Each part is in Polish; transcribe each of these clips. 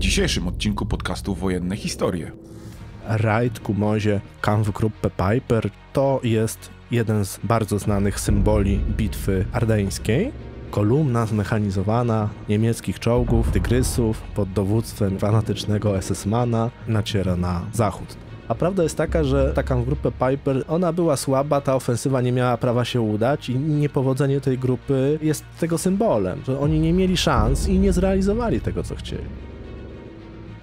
dzisiejszym odcinku podcastu Wojenne Historie. Raid Kumozie Kampfgruppe Piper to jest jeden z bardzo znanych symboli bitwy ardeńskiej. Kolumna zmechanizowana niemieckich czołgów, tygrysów pod dowództwem fanatycznego SS-mana naciera na zachód. A prawda jest taka, że taka grupę Piper, ona była słaba, ta ofensywa nie miała prawa się udać i niepowodzenie tej grupy jest tego symbolem, że oni nie mieli szans i nie zrealizowali tego, co chcieli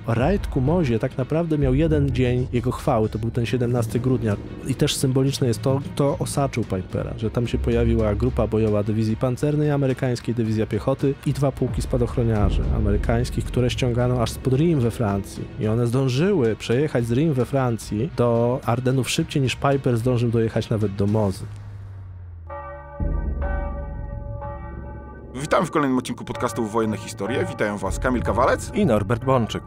rajd Mozie tak naprawdę miał jeden dzień jego chwały, to był ten 17 grudnia. I też symboliczne jest to, kto osaczył Pipera, że tam się pojawiła grupa bojowa dywizji pancernej amerykańskiej, dywizja piechoty i dwa pułki spadochroniarzy amerykańskich, które ściągano aż spod Rim we Francji. I one zdążyły przejechać z Rim we Francji do Ardenów szybciej niż Piper zdążył dojechać nawet do Mozy. Witam w kolejnym odcinku podcastu Wojenne Historie. Witają Was Kamil Kawalec i Norbert Bączyk.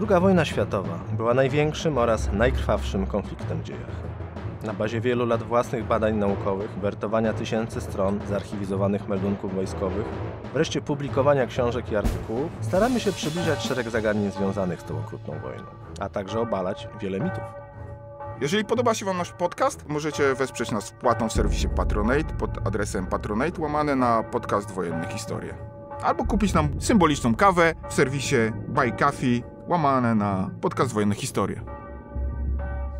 II wojna światowa była największym oraz najkrwawszym konfliktem w dziejach. Na bazie wielu lat własnych badań naukowych, wertowania tysięcy stron zarchiwizowanych meldunków wojskowych, wreszcie publikowania książek i artykułów, staramy się przybliżać szereg zagadnień związanych z tą okrutną wojną, a także obalać wiele mitów. Jeżeli podoba się Wam nasz podcast, możecie wesprzeć nas wpłatą w serwisie Patronate pod adresem patronate łamane na podcast Wojenne Historie. Albo kupić nam symboliczną kawę w serwisie Buy Coffee łamane na podcast Wojenne Historie.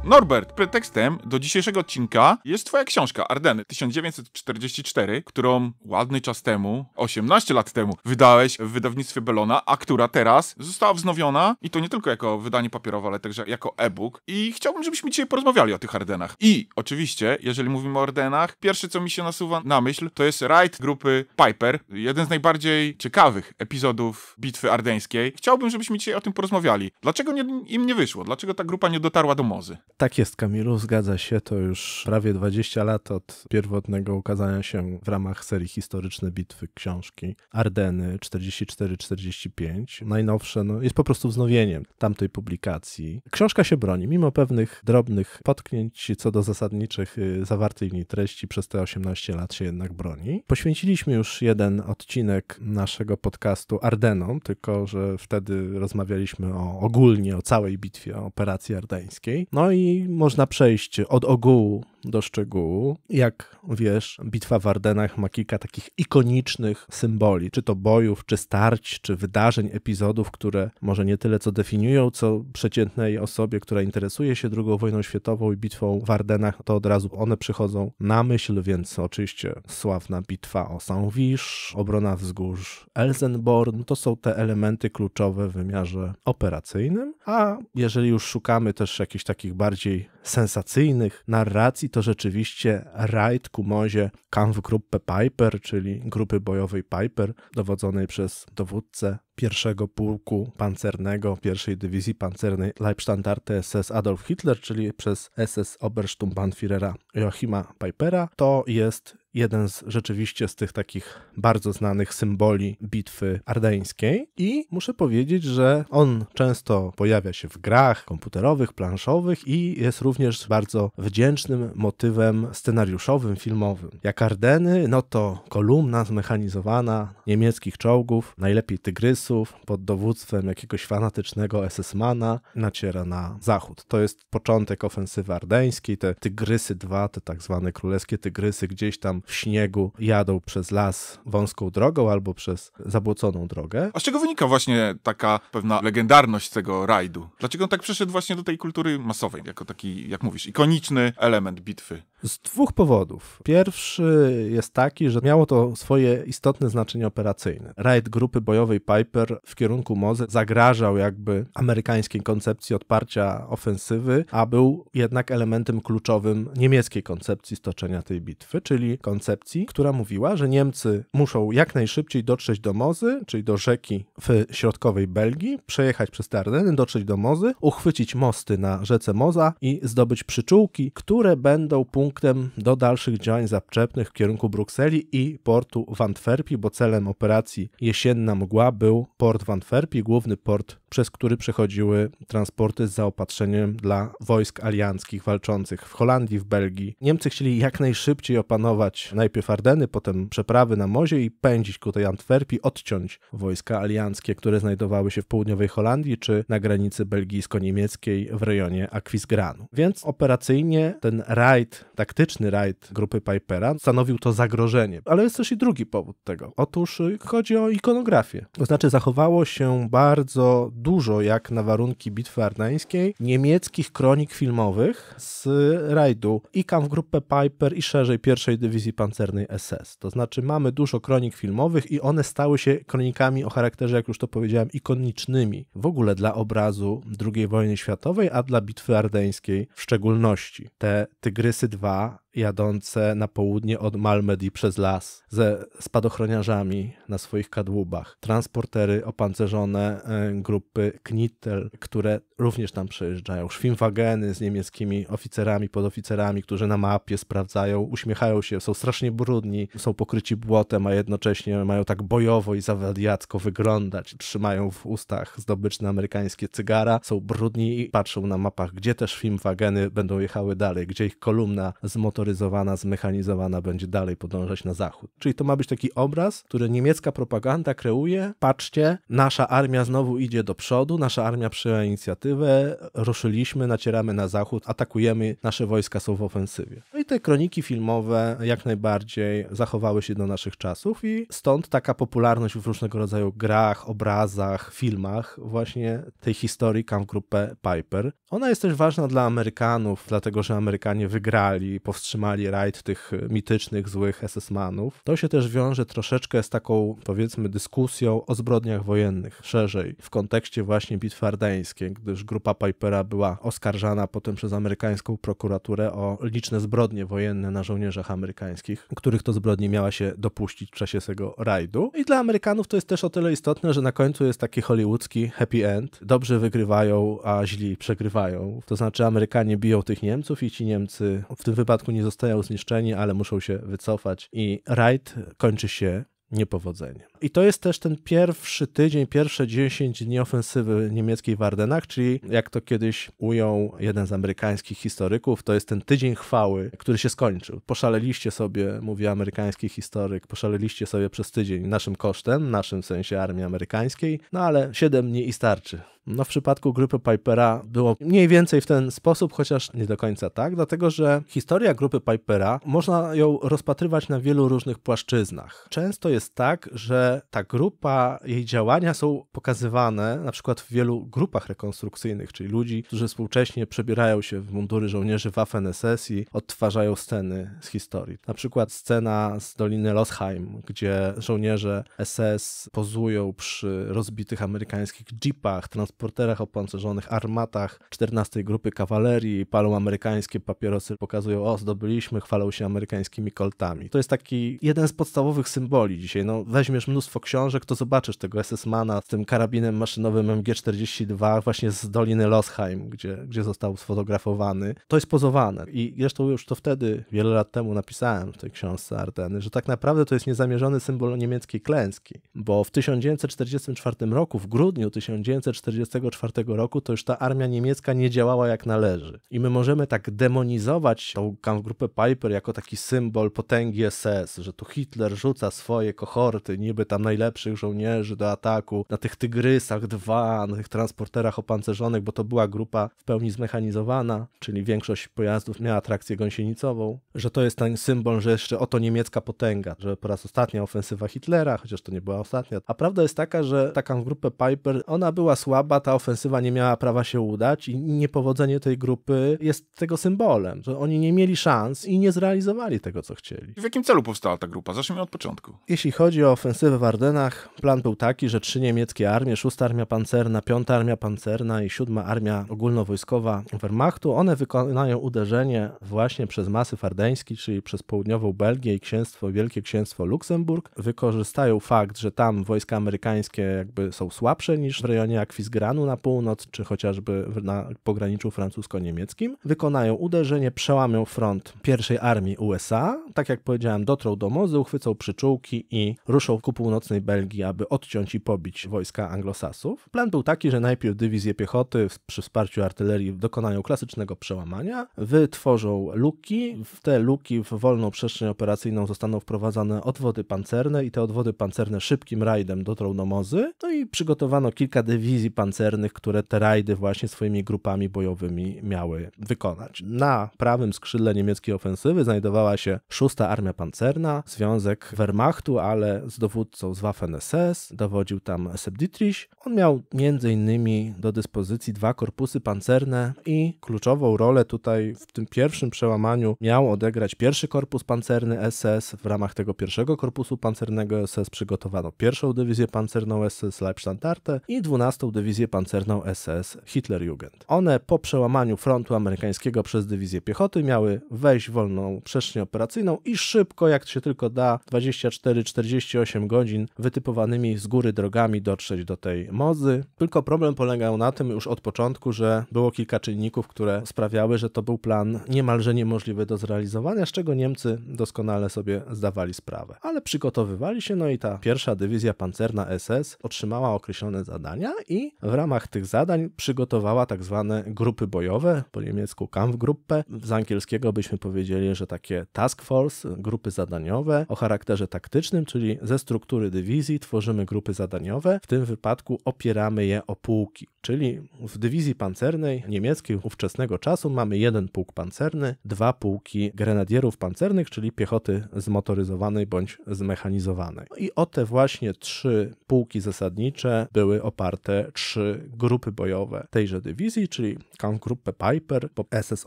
Norbert, pretekstem do dzisiejszego odcinka jest twoja książka Ardeny 1944, którą ładny czas temu, 18 lat temu, wydałeś w wydawnictwie Belona, a która teraz została wznowiona i to nie tylko jako wydanie papierowe, ale także jako e-book. I chciałbym, żebyśmy dzisiaj porozmawiali o tych Ardenach. I oczywiście, jeżeli mówimy o Ardenach, pierwsze co mi się nasuwa na myśl, to jest rajd grupy Piper, jeden z najbardziej ciekawych epizodów Bitwy Ardeńskiej. Chciałbym, żebyśmy dzisiaj o tym porozmawiali. Dlaczego nie, im nie wyszło? Dlaczego ta grupa nie dotarła do Mozy? Tak jest, Kamilu, zgadza się. To już prawie 20 lat od pierwotnego ukazania się w ramach serii Historyczne Bitwy książki Ardeny 44-45. Najnowsze no, jest po prostu wznowieniem tamtej publikacji. Książka się broni, mimo pewnych drobnych potknięć co do zasadniczych y, zawartych w niej treści, przez te 18 lat się jednak broni. Poświęciliśmy już jeden odcinek naszego podcastu Ardenom, tylko że wtedy rozmawialiśmy o, ogólnie o całej bitwie, o operacji ardeńskiej. No i można przejść od ogółu do szczegółu. Jak wiesz, bitwa w Ardenach ma kilka takich ikonicznych symboli, czy to bojów, czy starć, czy wydarzeń, epizodów, które może nie tyle co definiują, co przeciętnej osobie, która interesuje się II wojną światową i bitwą w Ardenach, to od razu one przychodzą na myśl, więc oczywiście sławna bitwa o Saint-Wish, obrona wzgórz Elsenborn, to są te elementy kluczowe w wymiarze operacyjnym, a jeżeli już szukamy też jakichś takich bardziej sensacyjnych narracji, to rzeczywiście rajd ku mozie Kampfgruppe Piper, czyli grupy bojowej Piper, dowodzonej przez dowódcę pierwszego pułku pancernego pierwszej dywizji pancernej Leibstandarte SS Adolf Hitler, czyli przez SS Obersturmbannführera Joachima Pipera. To jest jeden z rzeczywiście z tych takich bardzo znanych symboli bitwy ardeńskiej i muszę powiedzieć, że on często pojawia się w grach komputerowych, planszowych i jest również bardzo wdzięcznym motywem scenariuszowym, filmowym. Jak Ardeny, no to kolumna zmechanizowana niemieckich czołgów, najlepiej tygrys Niemców pod dowództwem jakiegoś fanatycznego SS-mana naciera na zachód. To jest początek ofensywy ardeńskiej, te tygrysy dwa, te tak zwane królewskie tygrysy gdzieś tam w śniegu jadą przez las wąską drogą albo przez zabłoconą drogę. A z czego wynika właśnie taka pewna legendarność tego rajdu? Dlaczego on tak przeszedł właśnie do tej kultury masowej, jako taki, jak mówisz, ikoniczny element bitwy? Z dwóch powodów. Pierwszy jest taki, że miało to swoje istotne znaczenie operacyjne. Raid grupy bojowej Piper w kierunku Mozy zagrażał jakby amerykańskiej koncepcji odparcia ofensywy, a był jednak elementem kluczowym niemieckiej koncepcji stoczenia tej bitwy, czyli koncepcji, która mówiła, że Niemcy muszą jak najszybciej dotrzeć do Mozy, czyli do rzeki w środkowej Belgii, przejechać przez te Ardeny, dotrzeć do Mozy, uchwycić mosty na rzece Moza i zdobyć przyczółki, które będą punktem punktem do dalszych działań zaprzepnych w kierunku Brukseli i portu w Antwerpii, bo celem operacji Jesienna Mgła był port w Antwerpii, główny port, przez który przechodziły transporty z zaopatrzeniem dla wojsk alianckich walczących w Holandii, w Belgii. Niemcy chcieli jak najszybciej opanować najpierw Ardeny, potem przeprawy na Mozie i pędzić ku tej Antwerpii, odciąć wojska alianckie, które znajdowały się w południowej Holandii czy na granicy belgijsko-niemieckiej w rejonie Aquisgranu. Więc operacyjnie ten rajd taktyczny rajd grupy Pipera stanowił to zagrożenie. Ale jest też i drugi powód tego. Otóż y, chodzi o ikonografię. To znaczy zachowało się bardzo dużo, jak na warunki Bitwy Ardeńskiej, niemieckich kronik filmowych z rajdu i w grupę Piper i szerzej pierwszej dywizji pancernej SS. To znaczy mamy dużo kronik filmowych i one stały się kronikami o charakterze, jak już to powiedziałem, ikonicznymi w ogóle dla obrazu II wojny światowej, a dla Bitwy Ardeńskiej w szczególności. Te Tygrysy 2 war jadące na południe od Malmedy przez las, ze spadochroniarzami na swoich kadłubach, transportery opancerzone e, grupy Knittel, które również tam przejeżdżają, szwimwageny z niemieckimi oficerami, podoficerami, którzy na mapie sprawdzają, uśmiechają się, są strasznie brudni, są pokryci błotem, a jednocześnie mają tak bojowo i zawadiacko wyglądać, trzymają w ustach zdobyczne amerykańskie cygara, są brudni i patrzą na mapach, gdzie te szwimwageny będą jechały dalej, gdzie ich kolumna z motorem zmotoryzowana, zmechanizowana będzie dalej podążać na zachód. Czyli to ma być taki obraz, który niemiecka propaganda kreuje. Patrzcie, nasza armia znowu idzie do przodu, nasza armia przyjęła inicjatywę, ruszyliśmy, nacieramy na zachód, atakujemy, nasze wojska są w ofensywie. No i te kroniki filmowe jak najbardziej zachowały się do naszych czasów i stąd taka popularność w różnego rodzaju grach, obrazach, filmach właśnie tej historii Kampfgruppe Piper. Ona jest też ważna dla Amerykanów, dlatego że Amerykanie wygrali, powstrzymali mali rajd tych mitycznych, złych SS-manów. To się też wiąże troszeczkę z taką, powiedzmy, dyskusją o zbrodniach wojennych szerzej, w kontekście właśnie bitwy ardeńskiej, gdyż grupa Pipera była oskarżana potem przez amerykańską prokuraturę o liczne zbrodnie wojenne na żołnierzach amerykańskich, których to zbrodni miała się dopuścić w czasie tego rajdu. I dla Amerykanów to jest też o tyle istotne, że na końcu jest taki hollywoodzki happy end. Dobrzy wygrywają, a źli przegrywają. To znaczy Amerykanie biją tych Niemców i ci Niemcy w tym wypadku nie zostają zniszczeni, ale muszą się wycofać i rajd kończy się niepowodzeniem. I to jest też ten pierwszy tydzień, pierwsze 10 dni ofensywy niemieckiej w Ardenach, czyli jak to kiedyś ujął jeden z amerykańskich historyków, to jest ten tydzień chwały, który się skończył. Poszaleliście sobie, mówi amerykański historyk, poszaleliście sobie przez tydzień naszym kosztem, naszym sensie armii amerykańskiej, no ale 7 dni i starczy. No w przypadku grupy Pipera było mniej więcej w ten sposób, chociaż nie do końca tak, dlatego że historia grupy Pipera można ją rozpatrywać na wielu różnych płaszczyznach. Często jest tak, że ta grupa, jej działania są pokazywane na przykład w wielu grupach rekonstrukcyjnych, czyli ludzi, którzy współcześnie przebierają się w mundury żołnierzy Waffen SS i odtwarzają sceny z historii. Na przykład scena z Doliny Losheim, gdzie żołnierze SS pozują przy rozbitych amerykańskich jeepach, transporterach opancerzonych, armatach 14 grupy kawalerii, palą amerykańskie papierosy, pokazują, o zdobyliśmy, chwalą się amerykańskimi koltami. To jest taki jeden z podstawowych symboli dzisiaj. No, weźmiesz mnóstwo książek, to zobaczysz tego SS-mana z tym karabinem maszynowym MG42 właśnie z Doliny Losheim, gdzie, gdzie został sfotografowany. To jest pozowane i zresztą już to wtedy, wiele lat temu napisałem w tej książce Ardeny, że tak naprawdę to jest niezamierzony symbol niemieckiej klęski, bo w 1944 roku, w grudniu 1944 roku to już ta armia niemiecka nie działała jak należy. I my możemy tak demonizować tą grupę Piper jako taki symbol potęgi SS, że tu Hitler rzuca swoje kohorty niby tam najlepszych żołnierzy do ataku, na tych tygrysach dwa, na tych transporterach opancerzonych, bo to była grupa w pełni zmechanizowana, czyli większość pojazdów miała trakcję gąsienicową, że to jest ten symbol, że jeszcze oto niemiecka potęga, że po raz ostatnia ofensywa Hitlera, chociaż to nie była ostatnia. A prawda jest taka, że taką grupę Piper, ona była słaba, ta ofensywa nie miała prawa się udać i niepowodzenie tej grupy jest tego symbolem, że oni nie mieli szans i nie zrealizowali tego, co chcieli. W jakim celu powstała ta grupa? Zacznijmy od początku. Jeśli chodzi o ofensywę w Ardenach plan był taki, że trzy niemieckie armie, szósta armia pancerna, piąta armia pancerna i siódma armia ogólnowojskowa Wehrmachtu, one wykonają uderzenie właśnie przez masyw ardeński, czyli przez południową Belgię i księstwo, Wielkie Księstwo Luksemburg. Wykorzystają fakt, że tam wojska amerykańskie jakby są słabsze niż w rejonie Akwizgranu na północ, czy chociażby na pograniczu francusko-niemieckim. Wykonają uderzenie, przełamią front pierwszej armii USA, tak jak powiedziałem, dotrą do Mozy, uchwycą przyczółki i ruszą ku północy północnej Belgii, aby odciąć i pobić wojska anglosasów. Plan był taki, że najpierw dywizje piechoty przy wsparciu artylerii dokonają klasycznego przełamania, wytworzą luki, w te luki w wolną przestrzeń operacyjną zostaną wprowadzane odwody pancerne i te odwody pancerne szybkim rajdem dotrą do Mozy, no i przygotowano kilka dywizji pancernych, które te rajdy właśnie swoimi grupami bojowymi miały wykonać. Na prawym skrzydle niemieckiej ofensywy znajdowała się 6 Armia Pancerna, związek Wehrmachtu, ale z dowód dowódcą z Waffen-SS, dowodził tam Dietrich. On miał m.in. do dyspozycji dwa korpusy pancerne i kluczową rolę tutaj w tym pierwszym przełamaniu miał odegrać pierwszy korpus pancerny SS. W ramach tego pierwszego korpusu pancernego SS przygotowano pierwszą dywizję pancerną SS Leibstandarte i dwunastą dywizję pancerną SS Hitlerjugend. One po przełamaniu frontu amerykańskiego przez dywizję piechoty miały wejść wolną przestrzeń operacyjną i szybko, jak się tylko da, 24-48 godzin godzin wytypowanymi z góry drogami dotrzeć do tej mozy. Tylko problem polegał na tym już od początku, że było kilka czynników, które sprawiały, że to był plan niemalże niemożliwy do zrealizowania, z czego Niemcy doskonale sobie zdawali sprawę. Ale przygotowywali się, no i ta pierwsza dywizja pancerna SS otrzymała określone zadania i w ramach tych zadań przygotowała tak zwane grupy bojowe, po niemiecku Kampfgruppe. Z angielskiego byśmy powiedzieli, że takie task force, grupy zadaniowe o charakterze taktycznym, czyli ze strukturą struktury dywizji tworzymy grupy zadaniowe, w tym wypadku opieramy je o pułki. Czyli w dywizji pancernej niemieckiej ówczesnego czasu mamy jeden pułk pancerny, dwa pułki grenadierów pancernych, czyli piechoty zmotoryzowanej bądź zmechanizowanej. I o te właśnie trzy pułki zasadnicze były oparte trzy grupy bojowe tejże dywizji, czyli Kampfgruppe Piper, bo SS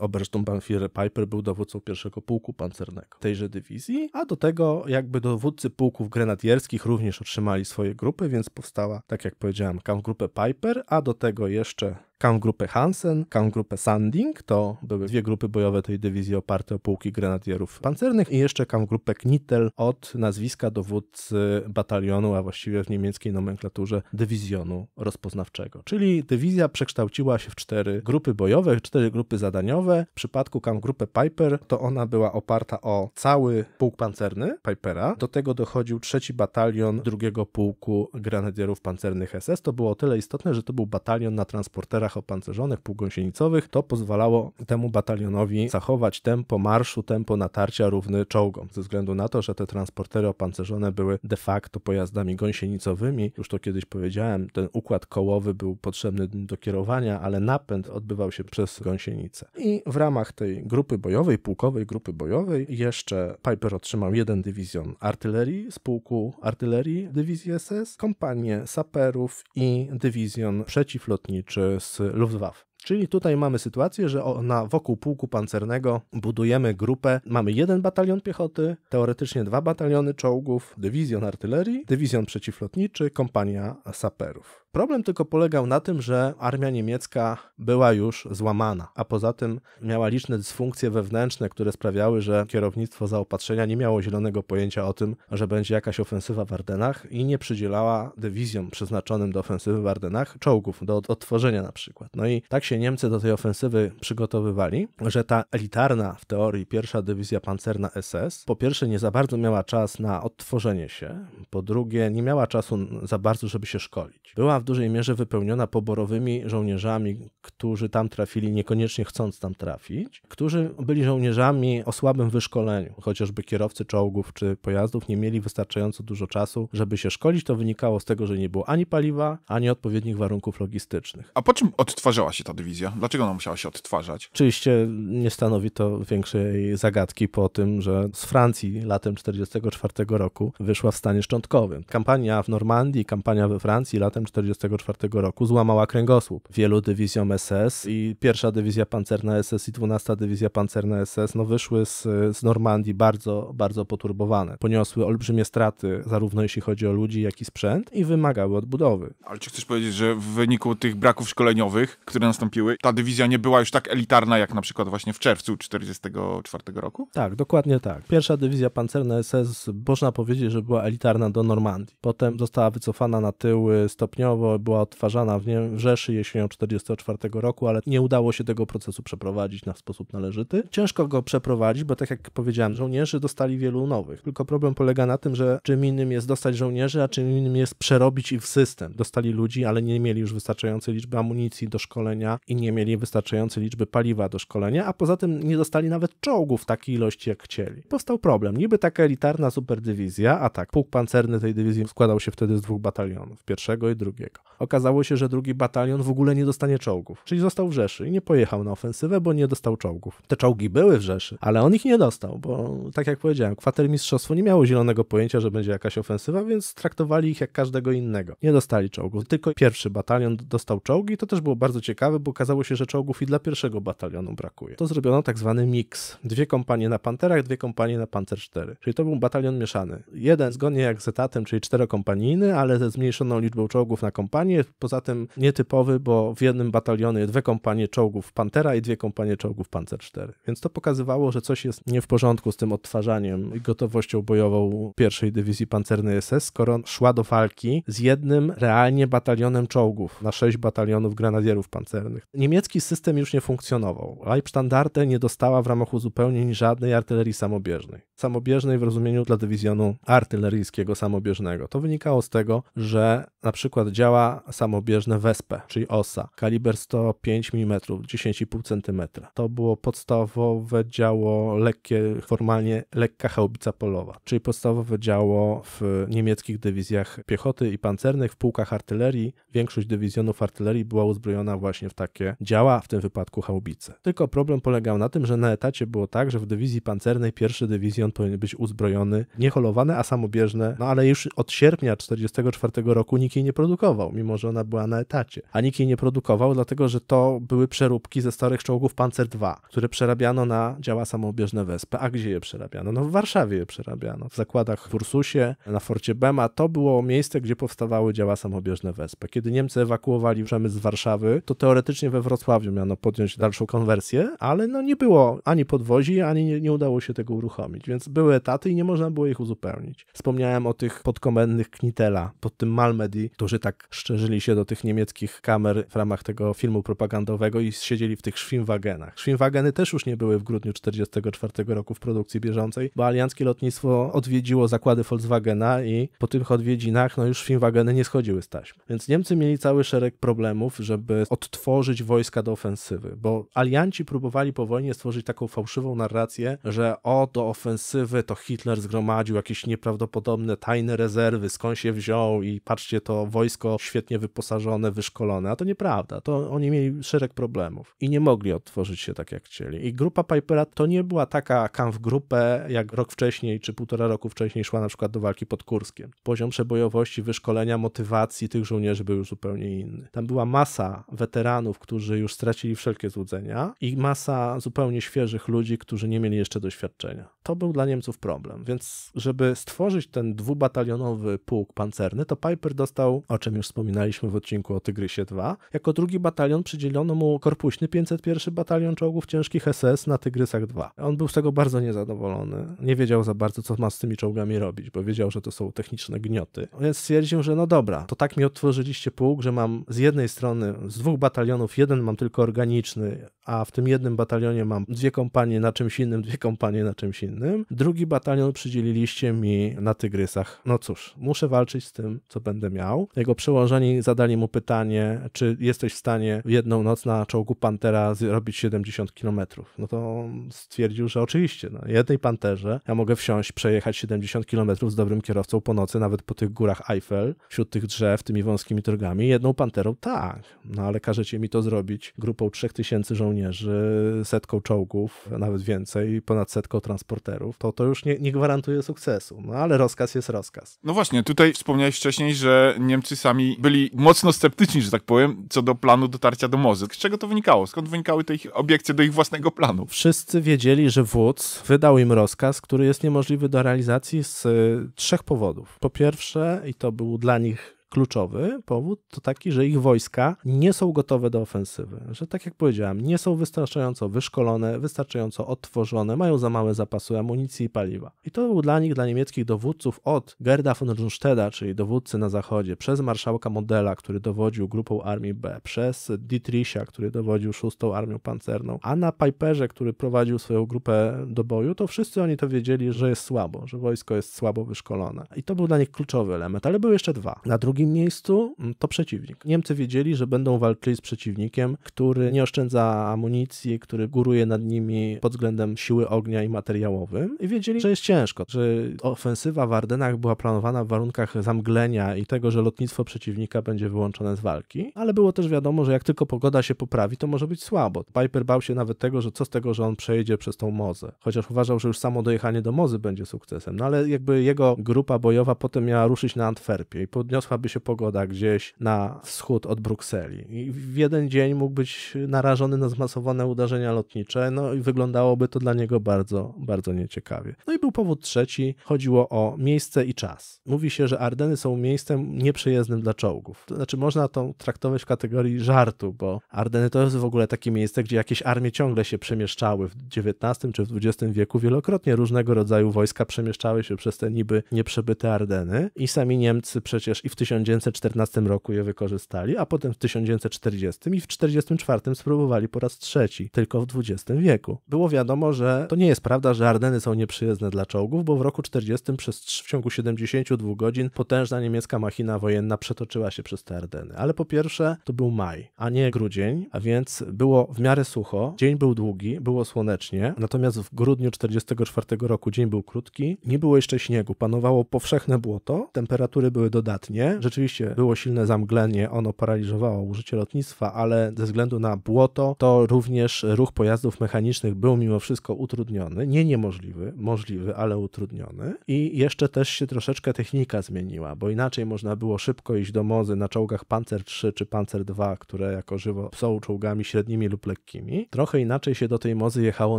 Obersturmbannführer Piper był dowódcą pierwszego pułku pancernego tejże dywizji, a do tego jakby dowódcy pułków grenadierskich Polskich również otrzymali swoje grupy, więc powstała, tak jak powiedziałem, grupę Piper, a do tego jeszcze Kampgrupę Hansen, Kampgrupę Sanding, to były dwie grupy bojowe tej dywizji oparte o pułki grenadierów pancernych i jeszcze Kampgrupę Knittel od nazwiska dowódcy batalionu, a właściwie w niemieckiej nomenklaturze dywizjonu rozpoznawczego. Czyli dywizja przekształciła się w cztery grupy bojowe, cztery grupy zadaniowe. W przypadku Kampgrupy Piper to ona była oparta o cały pułk pancerny Pipera. Do tego dochodził trzeci batalion drugiego pułku grenadierów pancernych SS. To było o tyle istotne, że to był batalion na transporterach czołgach opancerzonych, półgąsienicowych, to pozwalało temu batalionowi zachować tempo marszu, tempo natarcia równy czołgom, ze względu na to, że te transportery opancerzone były de facto pojazdami gąsienicowymi. Już to kiedyś powiedziałem, ten układ kołowy był potrzebny do kierowania, ale napęd odbywał się przez gąsienicę. I w ramach tej grupy bojowej, pułkowej grupy bojowej, jeszcze Piper otrzymał jeden dywizjon artylerii z pułku artylerii dywizji SS, kompanię saperów i dywizjon przeciwlotniczy z Luftwaffe. Czyli tutaj mamy sytuację, że na, wokół pułku pancernego budujemy grupę. Mamy jeden batalion piechoty, teoretycznie dwa bataliony czołgów, dywizjon artylerii, dywizjon przeciwlotniczy, kompania saperów. Problem tylko polegał na tym, że armia niemiecka była już złamana, a poza tym miała liczne dysfunkcje wewnętrzne, które sprawiały, że kierownictwo zaopatrzenia nie miało zielonego pojęcia o tym, że będzie jakaś ofensywa w Ardenach i nie przydzielała dywizjom przeznaczonym do ofensywy w Ardenach czołgów do odtworzenia na przykład. No i tak się Niemcy do tej ofensywy przygotowywali, że ta elitarna w teorii pierwsza dywizja pancerna SS po pierwsze nie za bardzo miała czas na odtworzenie się, po drugie nie miała czasu za bardzo, żeby się szkolić. Była w dużej mierze wypełniona poborowymi żołnierzami, którzy tam trafili niekoniecznie chcąc tam trafić, którzy byli żołnierzami o słabym wyszkoleniu. Chociażby kierowcy czołgów czy pojazdów nie mieli wystarczająco dużo czasu, żeby się szkolić. To wynikało z tego, że nie było ani paliwa, ani odpowiednich warunków logistycznych. A po czym odtwarzała się ta dywizja? Dlaczego ona musiała się odtwarzać? Oczywiście nie stanowi to większej zagadki po tym, że z Francji latem 1944 roku wyszła w stanie szczątkowym. Kampania w Normandii, kampania we Francji latem 1944 1934 roku złamała kręgosłup wielu dywizjom SS i pierwsza dywizja pancerna SS i 12 dywizja pancerna SS no wyszły z, z Normandii bardzo, bardzo poturbowane. Poniosły olbrzymie straty, zarówno jeśli chodzi o ludzi, jak i sprzęt i wymagały odbudowy. Ale czy chcesz powiedzieć, że w wyniku tych braków szkoleniowych, które nastąpiły, ta dywizja nie była już tak elitarna, jak na przykład właśnie w czerwcu 1944 roku? Tak, dokładnie tak. Pierwsza dywizja pancerna SS można powiedzieć, że była elitarna do Normandii. Potem została wycofana na tyły stopniowo, częściowo była odtwarzana w, nie, w Rzeszy jesienią 1944 roku, ale nie udało się tego procesu przeprowadzić na sposób należyty. Ciężko go przeprowadzić, bo tak jak powiedziałem, żołnierzy dostali wielu nowych. Tylko problem polega na tym, że czym innym jest dostać żołnierzy, a czym innym jest przerobić ich w system. Dostali ludzi, ale nie mieli już wystarczającej liczby amunicji do szkolenia i nie mieli wystarczającej liczby paliwa do szkolenia, a poza tym nie dostali nawet czołgów w takiej ilości, jak chcieli. Powstał problem. Niby taka elitarna superdywizja, a tak, pułk pancerny tej dywizji składał się wtedy z dwóch batalionów, pierwszego i drugiego. Okazało się, że drugi batalion w ogóle nie dostanie czołgów, czyli został w Rzeszy i nie pojechał na ofensywę, bo nie dostał czołgów. Te czołgi były w Rzeszy, ale on ich nie dostał, bo tak jak powiedziałem, kwatermistrzostwo nie miało zielonego pojęcia, że będzie jakaś ofensywa, więc traktowali ich jak każdego innego. Nie dostali czołgów, tylko pierwszy batalion dostał czołgi i to też było bardzo ciekawe, bo okazało się, że czołgów i dla pierwszego batalionu brakuje. To zrobiono tak zwany mix. Dwie kompanie na Panterach, dwie kompanie na Panter 4. Czyli to był batalion mieszany. Jeden zgodnie jak z etatem, czyli czterokompanijny, ale ze zmniejszoną liczbą czołgów na kompanie, poza tym nietypowy, bo w jednym batalionie dwie kompanie czołgów Pantera i dwie kompanie czołgów Panzer IV. Więc to pokazywało, że coś jest nie w porządku z tym odtwarzaniem i gotowością bojową pierwszej dywizji pancernej SS, skoro szła do walki z jednym realnie batalionem czołgów na sześć batalionów granadierów pancernych. Niemiecki system już nie funkcjonował. Leibstandarte nie dostała w ramach uzupełnień żadnej artylerii samobieżnej samobieżnej w rozumieniu dla dywizjonu artyleryjskiego samobieżnego. To wynikało z tego, że na przykład działa samobieżne Wespę, czyli OSA, kaliber 105 mm, 10,5 cm. To było podstawowe działo lekkie, formalnie lekka chałbica polowa, czyli podstawowe działo w niemieckich dywizjach piechoty i pancernych, w pułkach artylerii. Większość dywizjonów artylerii była uzbrojona właśnie w takie działa, w tym wypadku chałbice. Tylko problem polegał na tym, że na etacie było tak, że w dywizji pancernej pierwszy dywizjon powinien być uzbrojony, nieholowane, a samobieżne, no ale już od sierpnia 1944 roku nikt jej nie produkował, mimo że ona była na etacie. A nikt jej nie produkował, dlatego że to były przeróbki ze starych czołgów Panzer II, które przerabiano na działa samobieżne Wespy. A gdzie je przerabiano? No w Warszawie je przerabiano, w zakładach w Ursusie, na forcie Bema. To było miejsce, gdzie powstawały działa samobieżne Wespy. Kiedy Niemcy ewakuowali przemysł z Warszawy, to teoretycznie we Wrocławiu miano podjąć dalszą konwersję, ale no nie było ani podwozi, ani nie, nie udało się tego uruchomić, więc więc były etaty i nie można było ich uzupełnić. Wspomniałem o tych podkomendnych Knitela pod tym Malmedy, którzy tak szczerzyli się do tych niemieckich kamer w ramach tego filmu propagandowego i siedzieli w tych Schwimmwagenach. Schwimmwageny też już nie były w grudniu 1944 roku w produkcji bieżącej, bo alianckie lotnictwo odwiedziło zakłady Volkswagena i po tych odwiedzinach no już Schwimmwageny nie schodziły z taśm. Więc Niemcy mieli cały szereg problemów, żeby odtworzyć wojska do ofensywy, bo alianci próbowali po wojnie stworzyć taką fałszywą narrację, że o, do ofensywy to Hitler zgromadził jakieś nieprawdopodobne tajne rezerwy, skąd się wziął i patrzcie, to wojsko świetnie wyposażone, wyszkolone, a to nieprawda, to oni mieli szereg problemów i nie mogli otworzyć się tak jak chcieli. I grupa Pipera to nie była taka kampf grupę jak rok wcześniej czy półtora roku wcześniej szła na przykład do walki pod Kurskiem. Poziom przebojowości, wyszkolenia, motywacji tych żołnierzy był już zupełnie inny. Tam była masa weteranów, którzy już stracili wszelkie złudzenia i masa zupełnie świeżych ludzi, którzy nie mieli jeszcze doświadczenia to był dla Niemców problem. Więc, żeby stworzyć ten dwubatalionowy pułk pancerny, to Piper dostał, o czym już wspominaliśmy w odcinku o Tygrysie 2, jako drugi batalion przydzielono mu korpuśny 501 Batalion Czołgów Ciężkich SS na Tygrysach 2. On był z tego bardzo niezadowolony. Nie wiedział za bardzo, co ma z tymi czołgami robić, bo wiedział, że to są techniczne gnioty. Więc stwierdził, że no dobra, to tak mi otworzyliście pułk, że mam z jednej strony z dwóch batalionów, jeden mam tylko organiczny, a w tym jednym batalionie mam dwie kompanie na czymś innym, dwie kompanie na czymś innym innym. Drugi batalion przydzieliliście mi na Tygrysach. No cóż, muszę walczyć z tym, co będę miał. Jego przełożeni zadali mu pytanie, czy jesteś w stanie w jedną noc na czołgu Pantera zrobić 70 km. No to stwierdził, że oczywiście, na no, jednej Panterze ja mogę wsiąść, przejechać 70 km z dobrym kierowcą po nocy, nawet po tych górach Eiffel, wśród tych drzew, tymi wąskimi drogami. Jedną Panterą tak, no ale każecie mi to zrobić grupą 3000 żołnierzy, setką czołgów, nawet więcej, ponad setką transportów reporterów, to to już nie, nie gwarantuje sukcesu. No ale rozkaz jest rozkaz. No właśnie, tutaj wspomniałeś wcześniej, że Niemcy sami byli mocno sceptyczni, że tak powiem, co do planu dotarcia do Mozy. Z czego to wynikało? Skąd wynikały te ich obiekcje do ich własnego planu? Wszyscy wiedzieli, że wódz wydał im rozkaz, który jest niemożliwy do realizacji z y, trzech powodów. Po pierwsze, i to był dla nich Kluczowy powód to taki, że ich wojska nie są gotowe do ofensywy, że tak jak powiedziałem, nie są wystarczająco wyszkolone, wystarczająco odtworzone, mają za małe zapasy amunicji i paliwa. I to był dla nich, dla niemieckich dowódców od Gerda von Rundstedta, czyli dowódcy na zachodzie, przez marszałka Modela, który dowodził grupą armii B, przez Dietricha, który dowodził szóstą armią pancerną, a na Piperze, który prowadził swoją grupę do boju, to wszyscy oni to wiedzieli, że jest słabo, że wojsko jest słabo wyszkolone. I to był dla nich kluczowy element, ale były jeszcze dwa. Na drugi drugim miejscu mm, to przeciwnik. Niemcy wiedzieli, że będą walczyli z przeciwnikiem, który nie oszczędza amunicji, który góruje nad nimi pod względem siły ognia i materiałowym i wiedzieli, że jest ciężko, że ofensywa w Ardenach była planowana w warunkach zamglenia i tego, że lotnictwo przeciwnika będzie wyłączone z walki, ale było też wiadomo, że jak tylko pogoda się poprawi, to może być słabo. Piper bał się nawet tego, że co z tego, że on przejedzie przez tą mozę, chociaż uważał, że już samo dojechanie do mozy będzie sukcesem, no ale jakby jego grupa bojowa potem miała ruszyć na Antwerpię i podniosłaby się pogoda gdzieś na wschód od Brukseli. I w jeden dzień mógł być narażony na zmasowane uderzenia lotnicze, no i wyglądałoby to dla niego bardzo, bardzo nieciekawie. No i był powód trzeci, chodziło o miejsce i czas. Mówi się, że Ardeny są miejscem nieprzejezdnym dla czołgów. To znaczy można to traktować w kategorii żartu, bo Ardeny to jest w ogóle takie miejsce, gdzie jakieś armie ciągle się przemieszczały. W XIX czy w XX wieku wielokrotnie różnego rodzaju wojska przemieszczały się przez te niby nieprzebyte Ardeny i sami Niemcy przecież i w 1000 1914 roku je wykorzystali, a potem w 1940 i w 1944 spróbowali po raz trzeci, tylko w XX wieku. Było wiadomo, że to nie jest prawda, że Ardeny są nieprzyjazne dla czołgów, bo w roku 40 przez, w ciągu 72 godzin potężna niemiecka machina wojenna przetoczyła się przez te Ardeny. Ale po pierwsze to był maj, a nie grudzień, a więc było w miarę sucho, dzień był długi, było słonecznie, natomiast w grudniu 44 roku dzień był krótki, nie było jeszcze śniegu, panowało powszechne błoto, temperatury były dodatnie, rzeczywiście było silne zamglenie, ono paraliżowało użycie lotnictwa, ale ze względu na błoto, to również ruch pojazdów mechanicznych był mimo wszystko utrudniony. Nie niemożliwy, możliwy, ale utrudniony. I jeszcze też się troszeczkę technika zmieniła, bo inaczej można było szybko iść do mozy na czołgach Panzer III czy Panzer II, które jako żywo są czołgami średnimi lub lekkimi. Trochę inaczej się do tej mozy jechało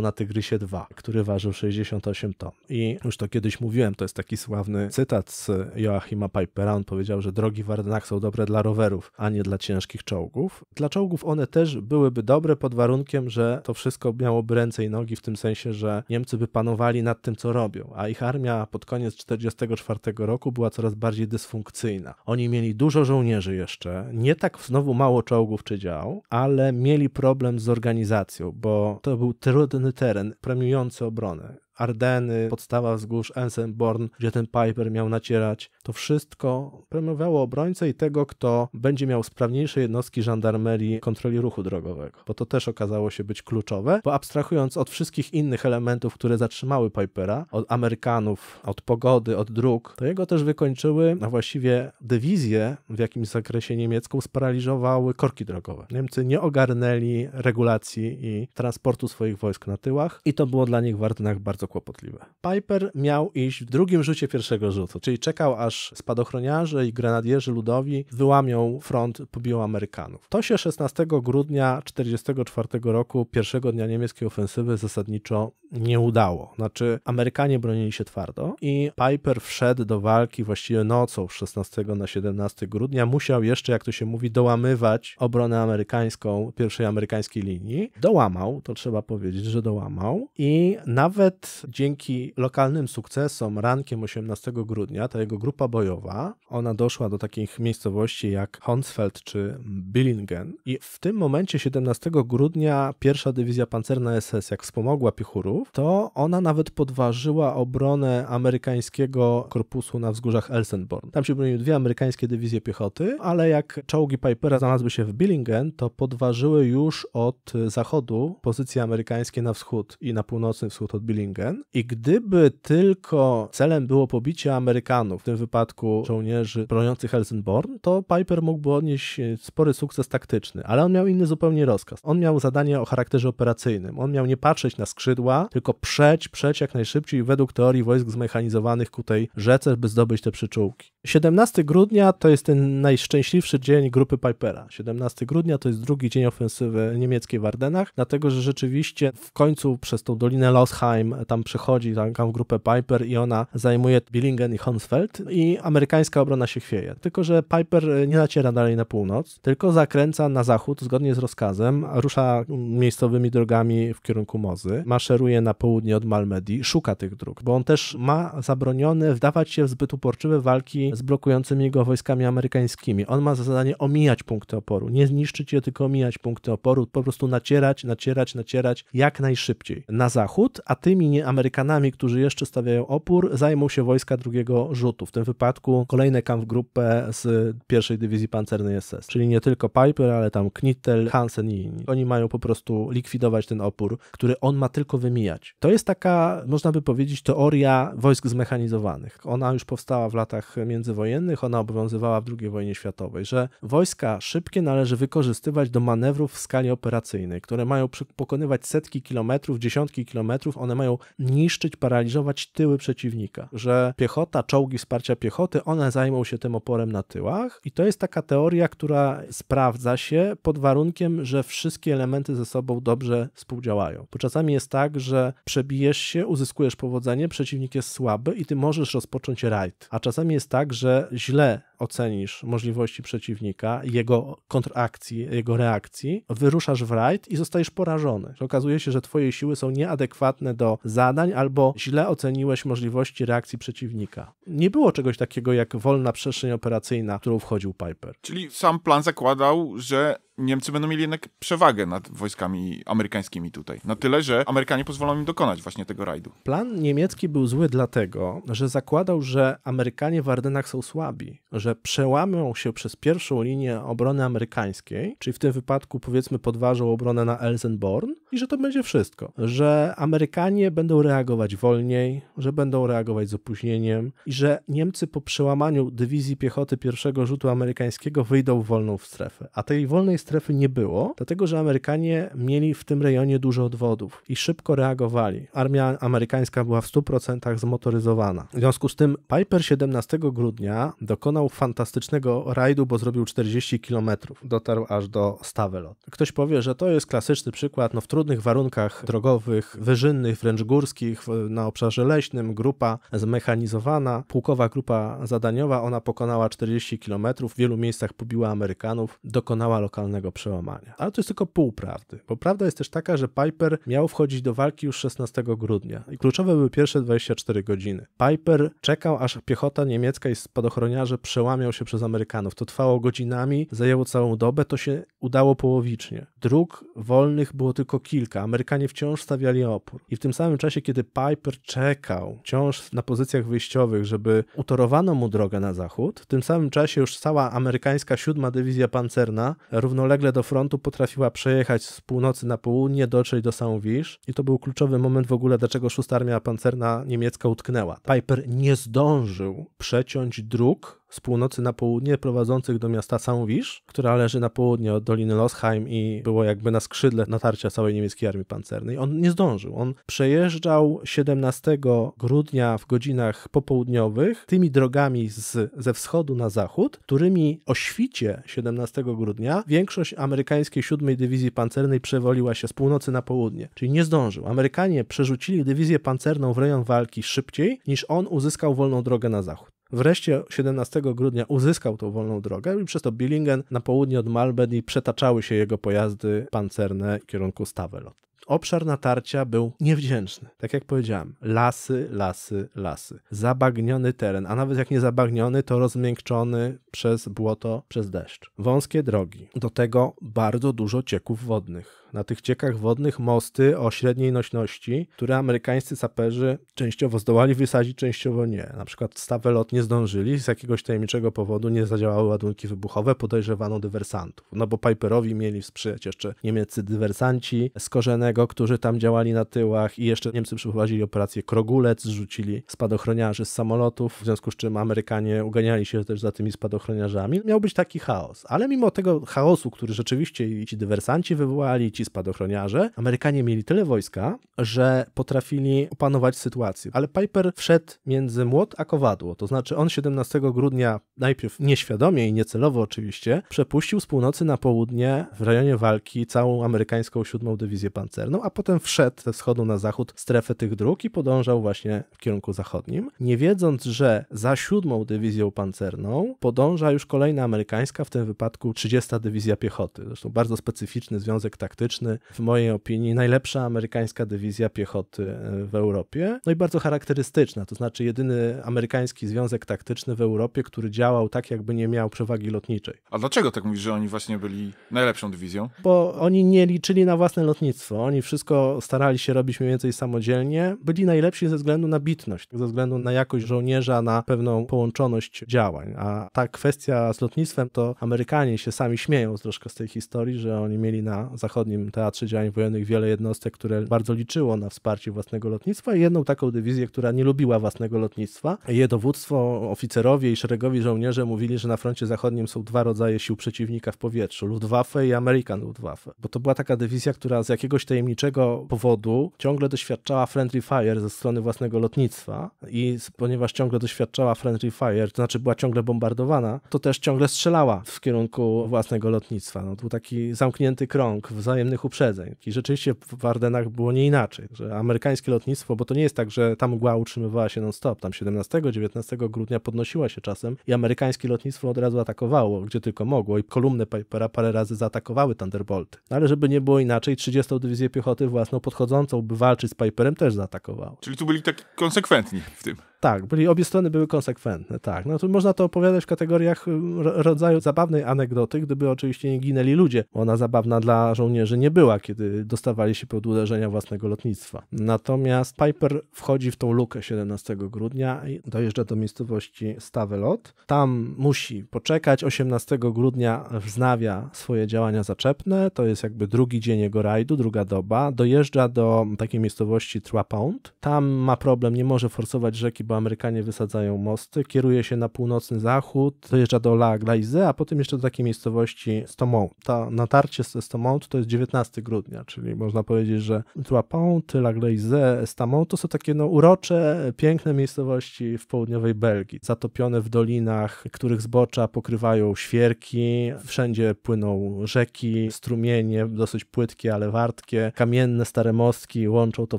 na Tygrysie II, który ważył 68 ton. I już to kiedyś mówiłem, to jest taki sławny cytat z Joachima Pipera. On powiedział, że drogi w Ardenach są dobre dla rowerów, a nie dla ciężkich czołgów. Dla czołgów one też byłyby dobre pod warunkiem, że to wszystko miałoby ręce i nogi, w tym sensie, że Niemcy by panowali nad tym, co robią, a ich armia pod koniec 1944 roku była coraz bardziej dysfunkcyjna. Oni mieli dużo żołnierzy jeszcze, nie tak znowu mało czołgów czy dział, ale mieli problem z organizacją, bo to był trudny teren premiujący obronę. Ardeny, podstawa wzgórz Ensenborn, gdzie ten Piper miał nacierać. To wszystko promowało obrońcę i tego, kto będzie miał sprawniejsze jednostki żandarmerii kontroli ruchu drogowego, bo to też okazało się być kluczowe, bo abstrahując od wszystkich innych elementów, które zatrzymały Pipera, od Amerykanów, od pogody, od dróg, to jego też wykończyły, a właściwie dywizję w jakimś zakresie niemiecką sparaliżowały korki drogowe. Niemcy nie ogarnęli regulacji i transportu swoich wojsk na tyłach i to było dla nich w Ardenach bardzo kłopotliwe. Piper miał iść w drugim rzucie pierwszego rzutu, czyli czekał aż spadochroniarze i grenadierzy ludowi wyłamią front, pobiją Amerykanów. To się 16 grudnia 1944 roku, pierwszego dnia niemieckiej ofensywy, zasadniczo nie udało. Znaczy, Amerykanie bronili się twardo i Piper wszedł do walki właściwie nocą 16 na 17 grudnia. Musiał jeszcze, jak to się mówi, dołamywać obronę amerykańską, pierwszej amerykańskiej linii. Dołamał, to trzeba powiedzieć, że dołamał i nawet dzięki lokalnym sukcesom rankiem 18 grudnia ta jego grupa bojowa, ona doszła do takich miejscowości jak Honsfeld czy Billingen i w tym momencie 17 grudnia pierwsza dywizja pancerna SS jak wspomogła piechurów, to ona nawet podważyła obronę amerykańskiego korpusu na wzgórzach Elsenborn. Tam się broniły dwie amerykańskie dywizje piechoty, ale jak czołgi Pipera znalazły się w Billingen, to podważyły już od zachodu pozycje amerykańskie na wschód i na północny wschód od Billingen Reagan i gdyby tylko celem było pobicie Amerykanów, w tym wypadku żołnierzy broniących Helsingborn, to Piper mógłby odnieść e, spory sukces taktyczny, ale on miał inny zupełnie rozkaz. On miał zadanie o charakterze operacyjnym. On miał nie patrzeć na skrzydła, tylko przeć, przeć jak najszybciej według teorii wojsk zmechanizowanych ku tej rzece, by zdobyć te przyczółki. 17 grudnia to jest ten najszczęśliwszy dzień grupy Pipera. 17 grudnia to jest drugi dzień ofensywy niemieckiej w Ardenach, dlatego że rzeczywiście w końcu przez tą dolinę Losheim tam przychodzi tam, w grupę Piper i ona zajmuje Billingen i Honsfeld i amerykańska obrona się chwieje. Tylko, że Piper e, nie naciera dalej na północ, tylko zakręca na zachód zgodnie z rozkazem, rusza miejscowymi drogami w kierunku Mozy, maszeruje na południe od Malmedii, szuka tych dróg, bo on też ma zabronione wdawać się w zbyt uporczywe walki z blokującymi go wojskami amerykańskimi. On ma za zadanie omijać punkty oporu, nie zniszczyć je, tylko omijać punkty oporu, po prostu nacierać, nacierać, nacierać jak najszybciej na zachód, a tymi Amerykanami, którzy jeszcze stawiają opór, zajmą się wojska drugiego rzutu. W tym wypadku kolejne kampfgruppe z pierwszej dywizji pancernej SS, czyli nie tylko Piper, ale tam Knittel, Hansen i inni. Oni mają po prostu likwidować ten opór, który on ma tylko wymijać. To jest taka, można by powiedzieć, teoria wojsk zmechanizowanych. Ona już powstała w latach międzywojennych, ona obowiązywała w II wojnie światowej, że wojska szybkie należy wykorzystywać do manewrów w skali operacyjnej, które mają pokonywać setki kilometrów, dziesiątki kilometrów, one mają niszczyć, paraliżować tyły przeciwnika, że piechota, czołgi wsparcia piechoty, one zajmą się tym oporem na tyłach i to jest taka teoria, która sprawdza się pod warunkiem, że wszystkie elementy ze sobą dobrze współdziałają. Bo czasami jest tak, że przebijesz się, uzyskujesz powodzenie, przeciwnik jest słaby i ty możesz rozpocząć rajd. A czasami jest tak, że źle ocenisz możliwości przeciwnika, jego kontrakcji, jego reakcji, wyruszasz w rajd i zostajesz porażony. Okazuje się, że twoje siły są nieadekwatne do zagrożenia zadań albo źle oceniłeś możliwości reakcji przeciwnika. Nie było czegoś takiego jak wolna przestrzeń operacyjna, w którą wchodził Piper. Czyli sam plan zakładał, że Niemcy będą mieli jednak przewagę nad wojskami amerykańskimi tutaj. Na tyle, że Amerykanie pozwolą im dokonać właśnie tego rajdu. Plan niemiecki był zły dlatego, że zakładał, że Amerykanie w Ardenach są słabi, że przełamią się przez pierwszą linię obrony amerykańskiej, czyli w tym wypadku powiedzmy podważą obronę na Elsenborn i że to będzie wszystko. Że Amerykanie będą reagować wolniej, że będą reagować z opóźnieniem i że Niemcy po przełamaniu dywizji piechoty pierwszego rzutu amerykańskiego wyjdą wolną w strefę. A tej wolnej strefy nie było, dlatego że Amerykanie mieli w tym rejonie dużo odwodów i szybko reagowali. Armia amerykańska była w 100% zmotoryzowana. W związku z tym Piper 17 grudnia dokonał fantastycznego rajdu, bo zrobił 40 km. Dotarł aż do Stavelot. Ktoś powie, że to jest klasyczny przykład, no w trudnych warunkach drogowych, wyżynnych, wręcz górskich, na obszarze leśnym, grupa zmechanizowana, pułkowa grupa zadaniowa, ona pokonała 40 km, w wielu miejscach pobiła Amerykanów, dokonała lokalnego przełamania. Ale to jest tylko pół prawdy, bo prawda jest też taka, że Piper miał wchodzić do walki już 16 grudnia i kluczowe były pierwsze 24 godziny. Piper czekał, aż piechota niemiecka i spadochroniarze przełamiał się przez Amerykanów. To trwało godzinami, zajęło całą dobę, to się udało połowicznie. Dróg wolnych było tylko kilka, Amerykanie wciąż stawiali opór. I w tym samym czasie, kiedy Piper czekał wciąż na pozycjach wyjściowych, żeby utorowano mu drogę na zachód, w tym samym czasie już cała amerykańska siódma dywizja pancerna równo równolegle do frontu potrafiła przejechać z północy na południe, dotrzeć do Saint-Wish i to był kluczowy moment w ogóle, dlaczego szósta armia pancerna niemiecka utknęła. Piper nie zdążył przeciąć dróg z północy na południe prowadzących do miasta Saint-Wisz, która leży na południe od Doliny Losheim i było jakby na skrzydle natarcia całej niemieckiej armii pancernej. On nie zdążył. On przejeżdżał 17 grudnia w godzinach popołudniowych tymi drogami z, ze wschodu na zachód, którymi o świcie 17 grudnia większość amerykańskiej 7 Dywizji Pancernej przewoliła się z północy na południe. Czyli nie zdążył. Amerykanie przerzucili dywizję pancerną w rejon walki szybciej niż on uzyskał wolną drogę na zachód. Wreszcie 17 grudnia uzyskał tą wolną drogę i przez to Billingen na południe od Malbedi przetaczały się jego pojazdy pancerne w kierunku Stavelot. Obszar natarcia był niewdzięczny. Tak jak powiedziałem, lasy, lasy, lasy. Zabagniony teren, a nawet jak nie zabagniony, to rozmiękczony przez błoto, przez deszcz. Wąskie drogi. Do tego bardzo dużo cieków wodnych na tych ciekach wodnych mosty o średniej nośności, które amerykańscy saperzy częściowo zdołali wysadzić, częściowo nie. Na przykład stawę lot nie zdążyli, z jakiegoś tajemniczego powodu nie zadziałały ładunki wybuchowe, podejrzewano dywersantów. No bo Piperowi mieli sprzyjać jeszcze niemieccy dywersanci z Korzenego, którzy tam działali na tyłach i jeszcze Niemcy przeprowadzili operację Krogulec, zrzucili spadochroniarzy z samolotów, w związku z czym Amerykanie uganiali się też za tymi spadochroniarzami. Miał być taki chaos, ale mimo tego chaosu, który rzeczywiście ci dywersanci wywołali, ci ci spadochroniarze, Amerykanie mieli tyle wojska, że potrafili opanować sytuację. Ale Piper wszedł między młot a kowadło, to znaczy on 17 grudnia najpierw nieświadomie i niecelowo oczywiście przepuścił z północy na południe w rejonie walki całą amerykańską 7 Dywizję Pancerną, a potem wszedł ze wschodu na zachód strefę tych dróg i podążał właśnie w kierunku zachodnim, nie wiedząc, że za 7 Dywizją Pancerną podąża już kolejna amerykańska, w tym wypadku 30 Dywizja Piechoty. Zresztą bardzo specyficzny związek taktyczny w mojej opinii, najlepsza amerykańska dywizja piechoty e, w Europie. No i bardzo charakterystyczna, to znaczy jedyny amerykański związek taktyczny w Europie, który działał tak, jakby nie miał przewagi lotniczej. A dlaczego tak mówisz, że oni właśnie byli najlepszą dywizją? Bo oni nie liczyli na własne lotnictwo. Oni wszystko starali się robić mniej więcej samodzielnie. Byli najlepsi ze względu na bitność, ze względu na jakość żołnierza, na pewną połączoność działań. A ta kwestia z lotnictwem, to Amerykanie się sami śmieją troszkę z tej historii, że oni mieli na zachodnim Polskim Teatrze Działań Wojennych wiele jednostek, które bardzo liczyło na wsparcie własnego lotnictwa i jedną taką dywizję, która nie lubiła własnego lotnictwa. Jej dowództwo, oficerowie i szeregowi żołnierze mówili, że na froncie zachodnim są dwa rodzaje sił przeciwnika w powietrzu, Luftwaffe i American Luftwaffe, bo to była taka dywizja, która z jakiegoś tajemniczego powodu ciągle doświadczała friendly fire ze strony własnego lotnictwa i ponieważ ciągle doświadczała friendly fire, to znaczy była ciągle bombardowana, to też ciągle strzelała w kierunku własnego lotnictwa. No, to był taki zamknięty krąg wzajemnego uprzedzeń. I rzeczywiście w Ardenach było nie inaczej, że amerykańskie lotnictwo, bo to nie jest tak, że ta mgła utrzymywała się non-stop, tam 17-19 grudnia podnosiła się czasem i amerykańskie lotnictwo od razu atakowało, gdzie tylko mogło i kolumny Pipera parę razy zaatakowały Thunderbolty. No ale żeby nie było inaczej, 30 Dywizję Piechoty własną podchodzącą, by walczyć z Piperem też zaatakowało. Czyli tu byli tak konsekwentni w tym. Tak, byli, obie strony były konsekwentne, tak. No można to opowiadać w kategoriach y, rodzaju zabawnej anegdoty, gdyby oczywiście nie ginęli ludzie. Ona zabawna dla żołnierzy nie była, kiedy dostawali się pod uderzenia własnego lotnictwa. Natomiast Piper wchodzi w tą lukę 17 grudnia i dojeżdża do miejscowości Stavelot. Tam musi poczekać. 18 grudnia wznawia swoje działania zaczepne. To jest jakby drugi dzień jego rajdu, druga doba. Dojeżdża do takiej miejscowości Trapound. Tam ma problem, nie może forsować rzeki, bo Amerykanie wysadzają mosty, kieruje się na północny zachód, dojeżdża do La Glaize, a potem jeszcze do takiej miejscowości Stomont. To natarcie ze Stomont to jest 19 grudnia, czyli można powiedzieć, że Trois-Pont, La Glaize, Stomont. to są takie no, urocze, piękne miejscowości w południowej Belgii, zatopione w dolinach, których zbocza pokrywają świerki, wszędzie płyną rzeki, strumienie, dosyć płytkie, ale wartkie, kamienne stare mostki łączą to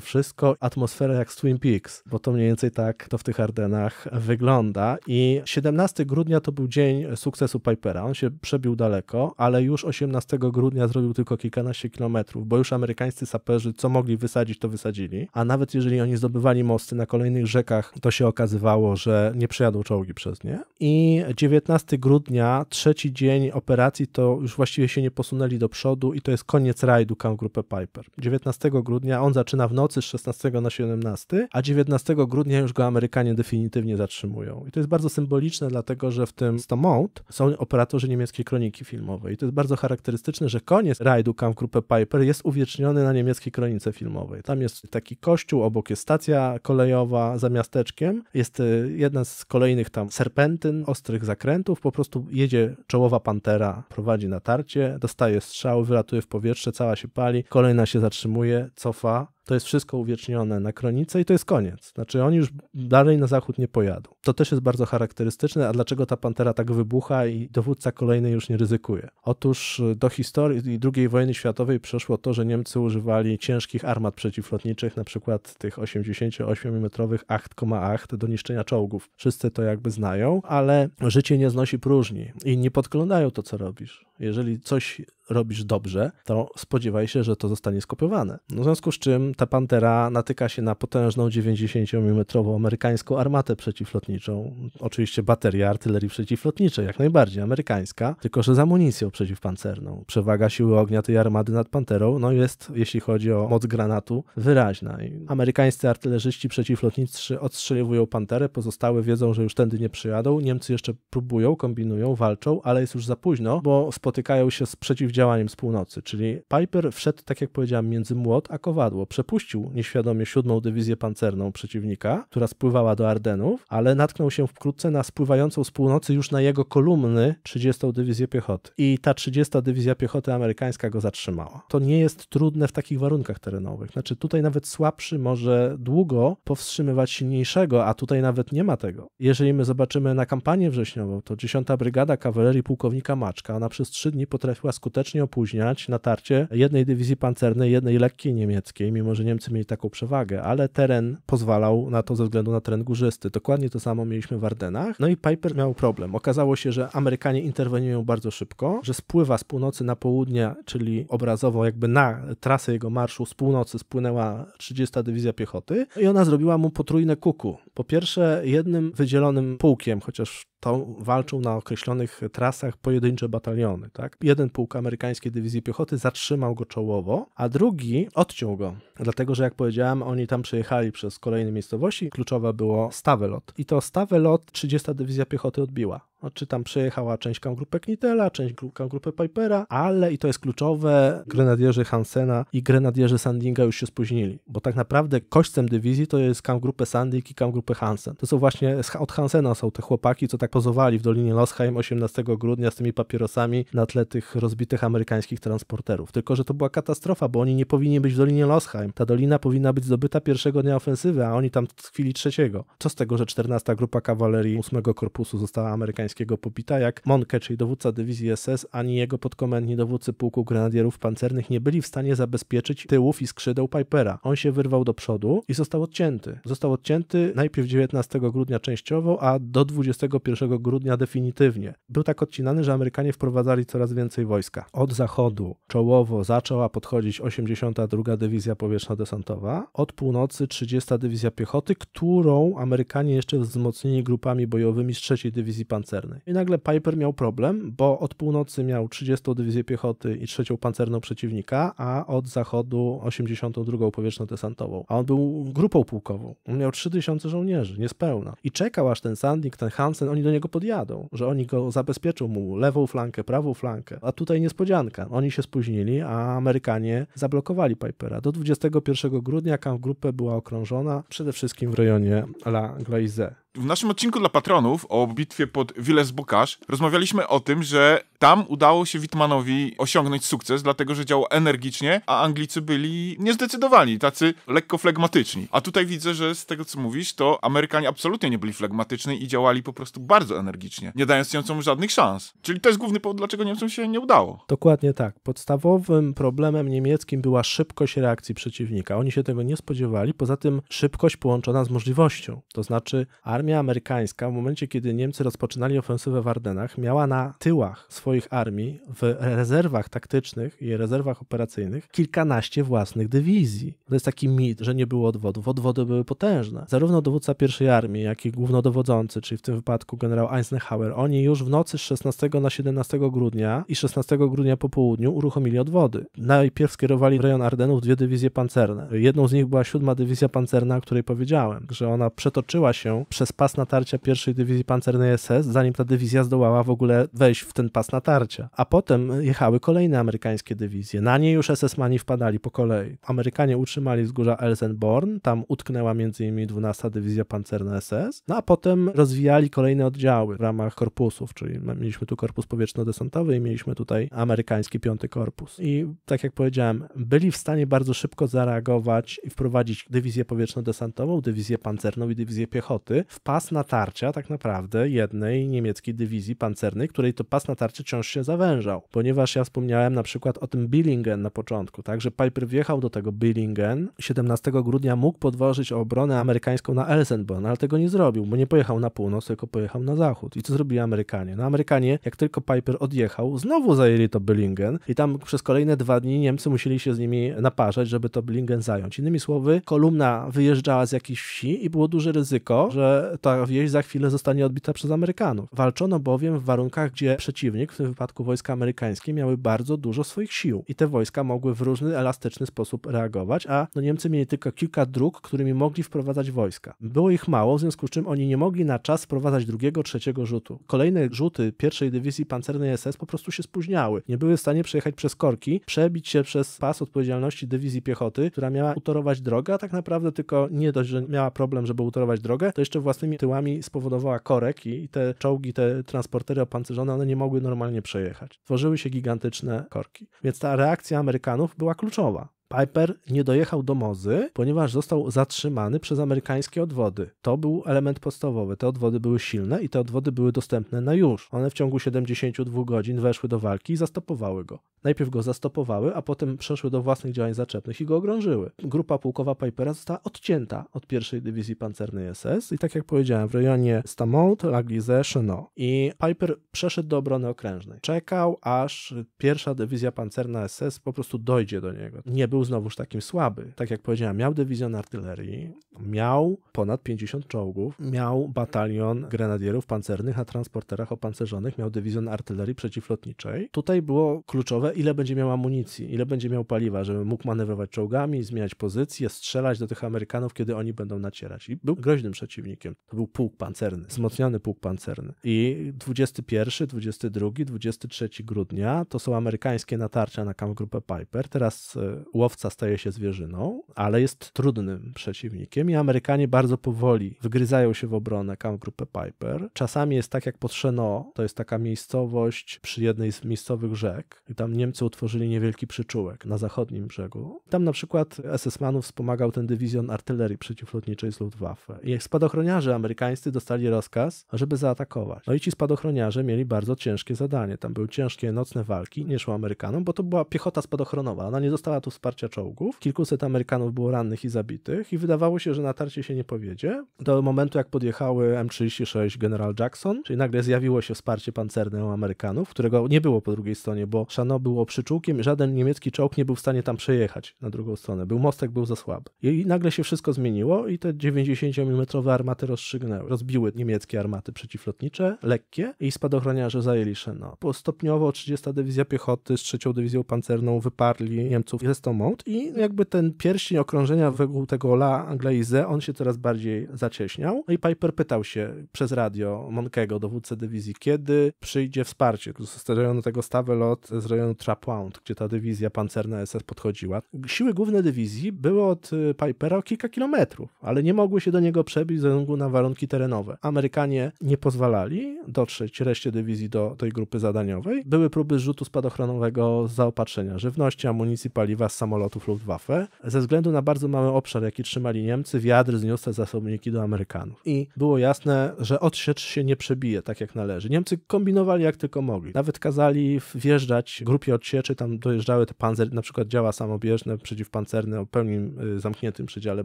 wszystko. Atmosfera jak z Twin Peaks, bo to mniej więcej tak to w w tych Ardenach wygląda. I 17 grudnia to był dzień sukcesu Pipera. On się przebił daleko, ale już 18 grudnia zrobił tylko kilkanaście kilometrów, bo już amerykańscy saperzy co mogli wysadzić, to wysadzili. A nawet jeżeli oni zdobywali mosty na kolejnych rzekach, to się okazywało, że nie przejadą czołgi przez nie. I 19 grudnia, trzeci dzień operacji, to już właściwie się nie posunęli do przodu i to jest koniec rajdu Kampgrupy Piper. 19 grudnia on zaczyna w nocy z 16 na 17, a 19 grudnia już go Amerykanie Amerykanie definitywnie zatrzymują. I to jest bardzo symboliczne, dlatego że w tym Stamont są operatorzy niemieckiej kroniki filmowej. I to jest bardzo charakterystyczne, że koniec rajdu Kampfgruppe Piper jest uwieczniony na niemieckiej kronice filmowej. Tam jest taki kościół, obok jest stacja kolejowa za miasteczkiem. Jest y, jedna z kolejnych tam serpentyn, ostrych zakrętów. Po prostu jedzie czołowa pantera, prowadzi natarcie, dostaje strzał, wylatuje w powietrze, cała się pali, kolejna się zatrzymuje, cofa, to jest wszystko uwiecznione na kronice i to jest koniec. Znaczy oni już dalej na zachód nie pojadą. To też jest bardzo charakterystyczne, a dlaczego ta pantera tak wybucha i dowódca kolejny już nie ryzykuje? Otóż y, do historii II wojny światowej przeszło to, że Niemcy używali ciężkich armat przeciwlotniczych, na przykład tych 88 metrowych 8,8 do niszczenia czołgów. Wszyscy to jakby znają, ale życie nie znosi próżni i nie podglądają to, co robisz. Jeżeli coś robisz dobrze, to spodziewaj się, że to zostanie skopiowane. No, w związku z czym ta Pantera natyka się na potężną 90 mm amerykańską armatę przeciwlotniczą. Oczywiście bateria artylerii przeciwlotniczej, jak najbardziej amerykańska, tylko że z amunicją przeciwpancerną. Przewaga siły ognia tej armady nad Panterą no jest, jeśli chodzi o moc granatu, wyraźna. I amerykańscy artylerzyści przeciwlotniczy odstrzeliwują Panterę, pozostałe wiedzą, że już tędy nie przyjadą. Niemcy jeszcze próbują, kombinują, walczą, ale jest już za późno, bo spotykają się z przeciwnikami działaniem z północy, czyli Piper wszedł, tak jak powiedziałem, między młot a kowadło. Przepuścił nieświadomie siódmą dywizję pancerną przeciwnika, która spływała do Ardenów, ale natknął się wkrótce na spływającą z północy już na jego kolumny 30 dywizję piechoty. I ta 30 dywizja piechoty amerykańska go zatrzymała. To nie jest trudne w takich warunkach terenowych. Znaczy tutaj nawet słabszy może długo powstrzymywać silniejszego, a tutaj nawet nie ma tego. Jeżeli my zobaczymy na kampanię wrześniową, to 10 Brygada Kawalerii Pułkownika Maczka, ona przez 3 dni potrafiła skutecznie skutecznie opóźniać natarcie jednej dywizji pancernej, jednej lekkiej niemieckiej, mimo że Niemcy mieli taką przewagę, ale teren pozwalał na to ze względu na teren górzysty. Dokładnie to samo mieliśmy w Ardenach. No i Piper miał problem. Okazało się, że Amerykanie interweniują bardzo szybko, że spływa z północy na południe, czyli obrazowo jakby na trasę jego marszu z północy spłynęła 30 Dywizja Piechoty i ona zrobiła mu potrójne kuku. Po pierwsze, jednym wydzielonym pułkiem, chociaż to walczą na określonych trasach pojedyncze bataliony. Tak? Jeden pułk amerykański amerykańskiej dywizji piechoty zatrzymał go czołowo, a drugi odciął go. Dlatego, że jak powiedziałem, oni tam przejechali przez kolejne miejscowości. Kluczowe było Stawelot. I to Stawelot 30. Dywizja Piechoty odbiła. Czy znaczy, tam przejechała część kamgrupę Knitela, część kamgrupę Pipera, ale i to jest kluczowe, grenadierzy Hansena i grenadierzy Sandinga już się spóźnili, bo tak naprawdę kośćcem dywizji to jest kam Sanding i kam Hansen. To są właśnie od Hansena są te chłopaki, co tak pozowali w Dolinie Losheim 18 grudnia z tymi papierosami na tle tych rozbitych amerykańskich transporterów. Tylko, że to była katastrofa, bo oni nie powinni być w Dolinie Losheim ta dolina powinna być zdobyta pierwszego dnia ofensywy, a oni tam chwili trzeciego. Co z tego, że 14 grupa kawalerii 8 korpusu została amerykańskiego popita, jak Monke, czyli dowódca dywizji SS, ani jego podkomendni dowódcy pułku grenadierów pancernych nie byli w stanie zabezpieczyć tyłów i skrzydeł Pipera. On się wyrwał do przodu i został odcięty. Został odcięty najpierw 19 grudnia częściowo, a do 21 grudnia definitywnie. Był tak odcinany, że Amerykanie wprowadzali coraz więcej wojska. Od zachodu czołowo zaczęła podchodzić 82 Dywizja Powietrzna powietrzna desantowa, od północy 30 Dywizja Piechoty, którą Amerykanie jeszcze wzmocnili grupami bojowymi z 3 Dywizji Pancernej. I nagle Piper miał problem, bo od północy miał 30 Dywizję Piechoty i 3 Pancerną przeciwnika, a od zachodu 82 powietrzno desantową. A on był grupą pułkową. On miał 3000 żołnierzy, niespełna. I czekał aż ten Sandnik, ten Hansen, oni do niego podjadą, że oni go zabezpieczą mu lewą flankę, prawą flankę. A tutaj niespodzianka. Oni się spóźnili, a Amerykanie zablokowali Pipera. Do 20 21 grudnia Kamp Grupę była okrążona przede wszystkim w rejonie La Glaise. W naszym odcinku dla patronów o bitwie pod Willes Bokasz rozmawialiśmy o tym, że tam udało się Wittmanowi osiągnąć sukces, dlatego że działał energicznie, a Anglicy byli niezdecydowani, tacy lekko flegmatyczni. A tutaj widzę, że z tego co mówisz, to Amerykanie absolutnie nie byli flegmatyczni i działali po prostu bardzo energicznie, nie dając Niemcom żadnych szans. Czyli to jest główny powód, dlaczego Niemcom się nie udało. Dokładnie tak. Podstawowym problemem niemieckim była szybkość reakcji przeciwnika. Oni się tego nie spodziewali, poza tym szybkość połączona z możliwością. To znaczy armia armia amerykańska w momencie, kiedy Niemcy rozpoczynali ofensywę w Ardenach, miała na tyłach swoich armii, w rezerwach taktycznych i rezerwach operacyjnych, kilkanaście własnych dywizji. To jest taki mit, że nie było odwodów. Odwody były potężne. Zarówno dowódca pierwszej armii, jak i głównodowodzący, czyli w tym wypadku generał Eisenhower, oni już w nocy z 16 na 17 grudnia i 16 grudnia po południu uruchomili odwody. Najpierw skierowali w rejon Ardenów dwie dywizje pancerne. Jedną z nich była 7 Dywizja Pancerna, o której powiedziałem, że ona przetoczyła się przez pas natarcia pierwszej dywizji pancernej SS, zanim ta dywizja zdołała w ogóle wejść w ten pas natarcia. A potem jechały kolejne amerykańskie dywizje. Na nie już SS-mani wpadali po kolei. Amerykanie utrzymali wzgórza Elsenborn, tam utknęła m.in. 12 Dywizja Pancerna SS, no a potem rozwijali kolejne oddziały w ramach korpusów, czyli mieliśmy tu korpus powietrzno-desantowy i mieliśmy tutaj amerykański piąty korpus. I tak jak powiedziałem, byli w stanie bardzo szybko zareagować i wprowadzić dywizję powietrzno-desantową, dywizję pancerną i dywizję piechoty w pas natarcia tak naprawdę jednej niemieckiej dywizji pancernej, której to pas natarcia wciąż się zawężał, ponieważ ja wspomniałem na przykład o tym Billingen na początku, tak, że Piper wjechał do tego Billingen, 17 grudnia mógł podważyć obronę amerykańską na Elsenborn, ale tego nie zrobił, bo nie pojechał na północ, tylko pojechał na zachód. I co zrobili Amerykanie? No Amerykanie, jak tylko Piper odjechał, znowu zajęli to Billingen i tam przez kolejne dwa dni Niemcy musieli się z nimi naparzać, żeby to Billingen zająć. Innymi słowy, kolumna wyjeżdżała z jakiejś wsi i było duże ryzyko, że ta wieś za chwilę zostanie odbita przez Amerykanów. Walczono bowiem w warunkach, gdzie przeciwnik, w tym wypadku wojska amerykańskie, miały bardzo dużo swoich sił i te wojska mogły w różny, elastyczny sposób reagować, a no Niemcy mieli tylko kilka dróg, którymi mogli wprowadzać wojska. Było ich mało, w związku z czym oni nie mogli na czas wprowadzać drugiego, trzeciego rzutu. Kolejne rzuty pierwszej dywizji pancernej SS po prostu się spóźniały. Nie były w stanie przejechać przez korki, przebić się przez pas odpowiedzialności dywizji piechoty, która miała utorować drogę, a tak naprawdę tylko nie dość, że miała problem, żeby utorować drogę, to jeszcze własne własnymi tyłami spowodowała korek i te czołgi, te transportery opancerzone, one nie mogły normalnie przejechać. Tworzyły się gigantyczne korki. Więc ta reakcja Amerykanów była kluczowa. Piper nie dojechał do Mozy, ponieważ został zatrzymany przez amerykańskie odwody. To był element podstawowy. Te odwody były silne i te odwody były dostępne na już. One w ciągu 72 godzin weszły do walki i zastopowały go. Najpierw go zastopowały, a potem przeszły do własnych działań zaczepnych i go ogrążyły. Grupa pułkowa Pipera została odcięta od pierwszej dywizji pancernej SS i tak jak powiedziałem, w rejonie Stamont, Laglize, Chenot. I Piper przeszedł do obrony okrężnej. Czekał, aż pierwsza dywizja pancerna SS po prostu dojdzie do niego. Nie był znowuż takim słaby. Tak jak powiedziałem, miał dywizjon artylerii, miał ponad 50 czołgów, miał batalion grenadierów pancernych na transporterach opancerzonych, miał dywizjon artylerii przeciwlotniczej. Tutaj było kluczowe, ile będzie miał amunicji, ile będzie miał paliwa, żeby mógł manewrować czołgami, zmieniać pozycje, strzelać do tych Amerykanów, kiedy oni będą nacierać. I był groźnym przeciwnikiem. To był pułk pancerny, wzmocniony pułk pancerny. I 21, 22, 23 grudnia to są amerykańskie natarcia na Kamp Grupę Piper. Teraz e, łowca staje się zwierzyną, ale jest trudnym przeciwnikiem i Amerykanie bardzo powoli wgryzają się w obronę Kampgrupę Piper. Czasami jest tak jak pod Szeno. to jest taka miejscowość przy jednej z miejscowych rzek i tam Niemcy utworzyli niewielki przyczółek na zachodnim brzegu. Tam na przykład SS-manów wspomagał ten dywizjon artylerii przeciwlotniczej z Luftwaffe i spadochroniarze amerykańscy dostali rozkaz, żeby zaatakować. No i ci spadochroniarze mieli bardzo ciężkie zadanie. Tam były ciężkie nocne walki, nie szło Amerykanom, bo to była piechota spadochronowa, ona nie została tu wsparta natarcia czołgów. Kilkuset Amerykanów było rannych i zabitych i wydawało się, że natarcie się nie powiedzie. Do momentu, jak podjechały M36 General Jackson, czyli nagle zjawiło się wsparcie pancerne u Amerykanów, którego nie było po drugiej stronie, bo Szano było przyczółkiem i żaden niemiecki czołg nie był w stanie tam przejechać na drugą stronę. Był mostek, był za słaby. I nagle się wszystko zmieniło i te 90mm armaty rozstrzygnęły. Rozbiły niemieckie armaty przeciwlotnicze, lekkie i spadochroniarze zajęli Szano. Stopniowo 30. Dywizja Piechoty z 3. Dywizją Pancerną wyparli Niemców ze Stomą i jakby ten pierścień okrążenia wokół tego La Anglaise, on się coraz bardziej zacieśniał. No i Piper pytał się przez radio Monkego, dowódcę dywizji, kiedy przyjdzie wsparcie z rejonu tego stawelot z rejonu Trapound, gdzie ta dywizja pancerna SS podchodziła. Siły główne dywizji były od y, Pipera o kilka kilometrów, ale nie mogły się do niego przebić ze względu na warunki terenowe. Amerykanie nie pozwalali dotrzeć reszcie dywizji do tej grupy zadaniowej. Były próby rzutu spadochronowego zaopatrzenia żywności, amunicji, paliwa z samolotów Luftwaffe. Ze względu na bardzo mały obszar, jaki trzymali Niemcy, wiatr zniósł te zasobniki do Amerykanów. I było jasne, że odsiecz się nie przebije tak jak należy. Niemcy kombinowali jak tylko mogli. Nawet kazali wjeżdżać grupie odsieczy, tam dojeżdżały te panzer, na przykład działa samobieżne, przeciwpancerne o pełnym y, zamkniętym przedziale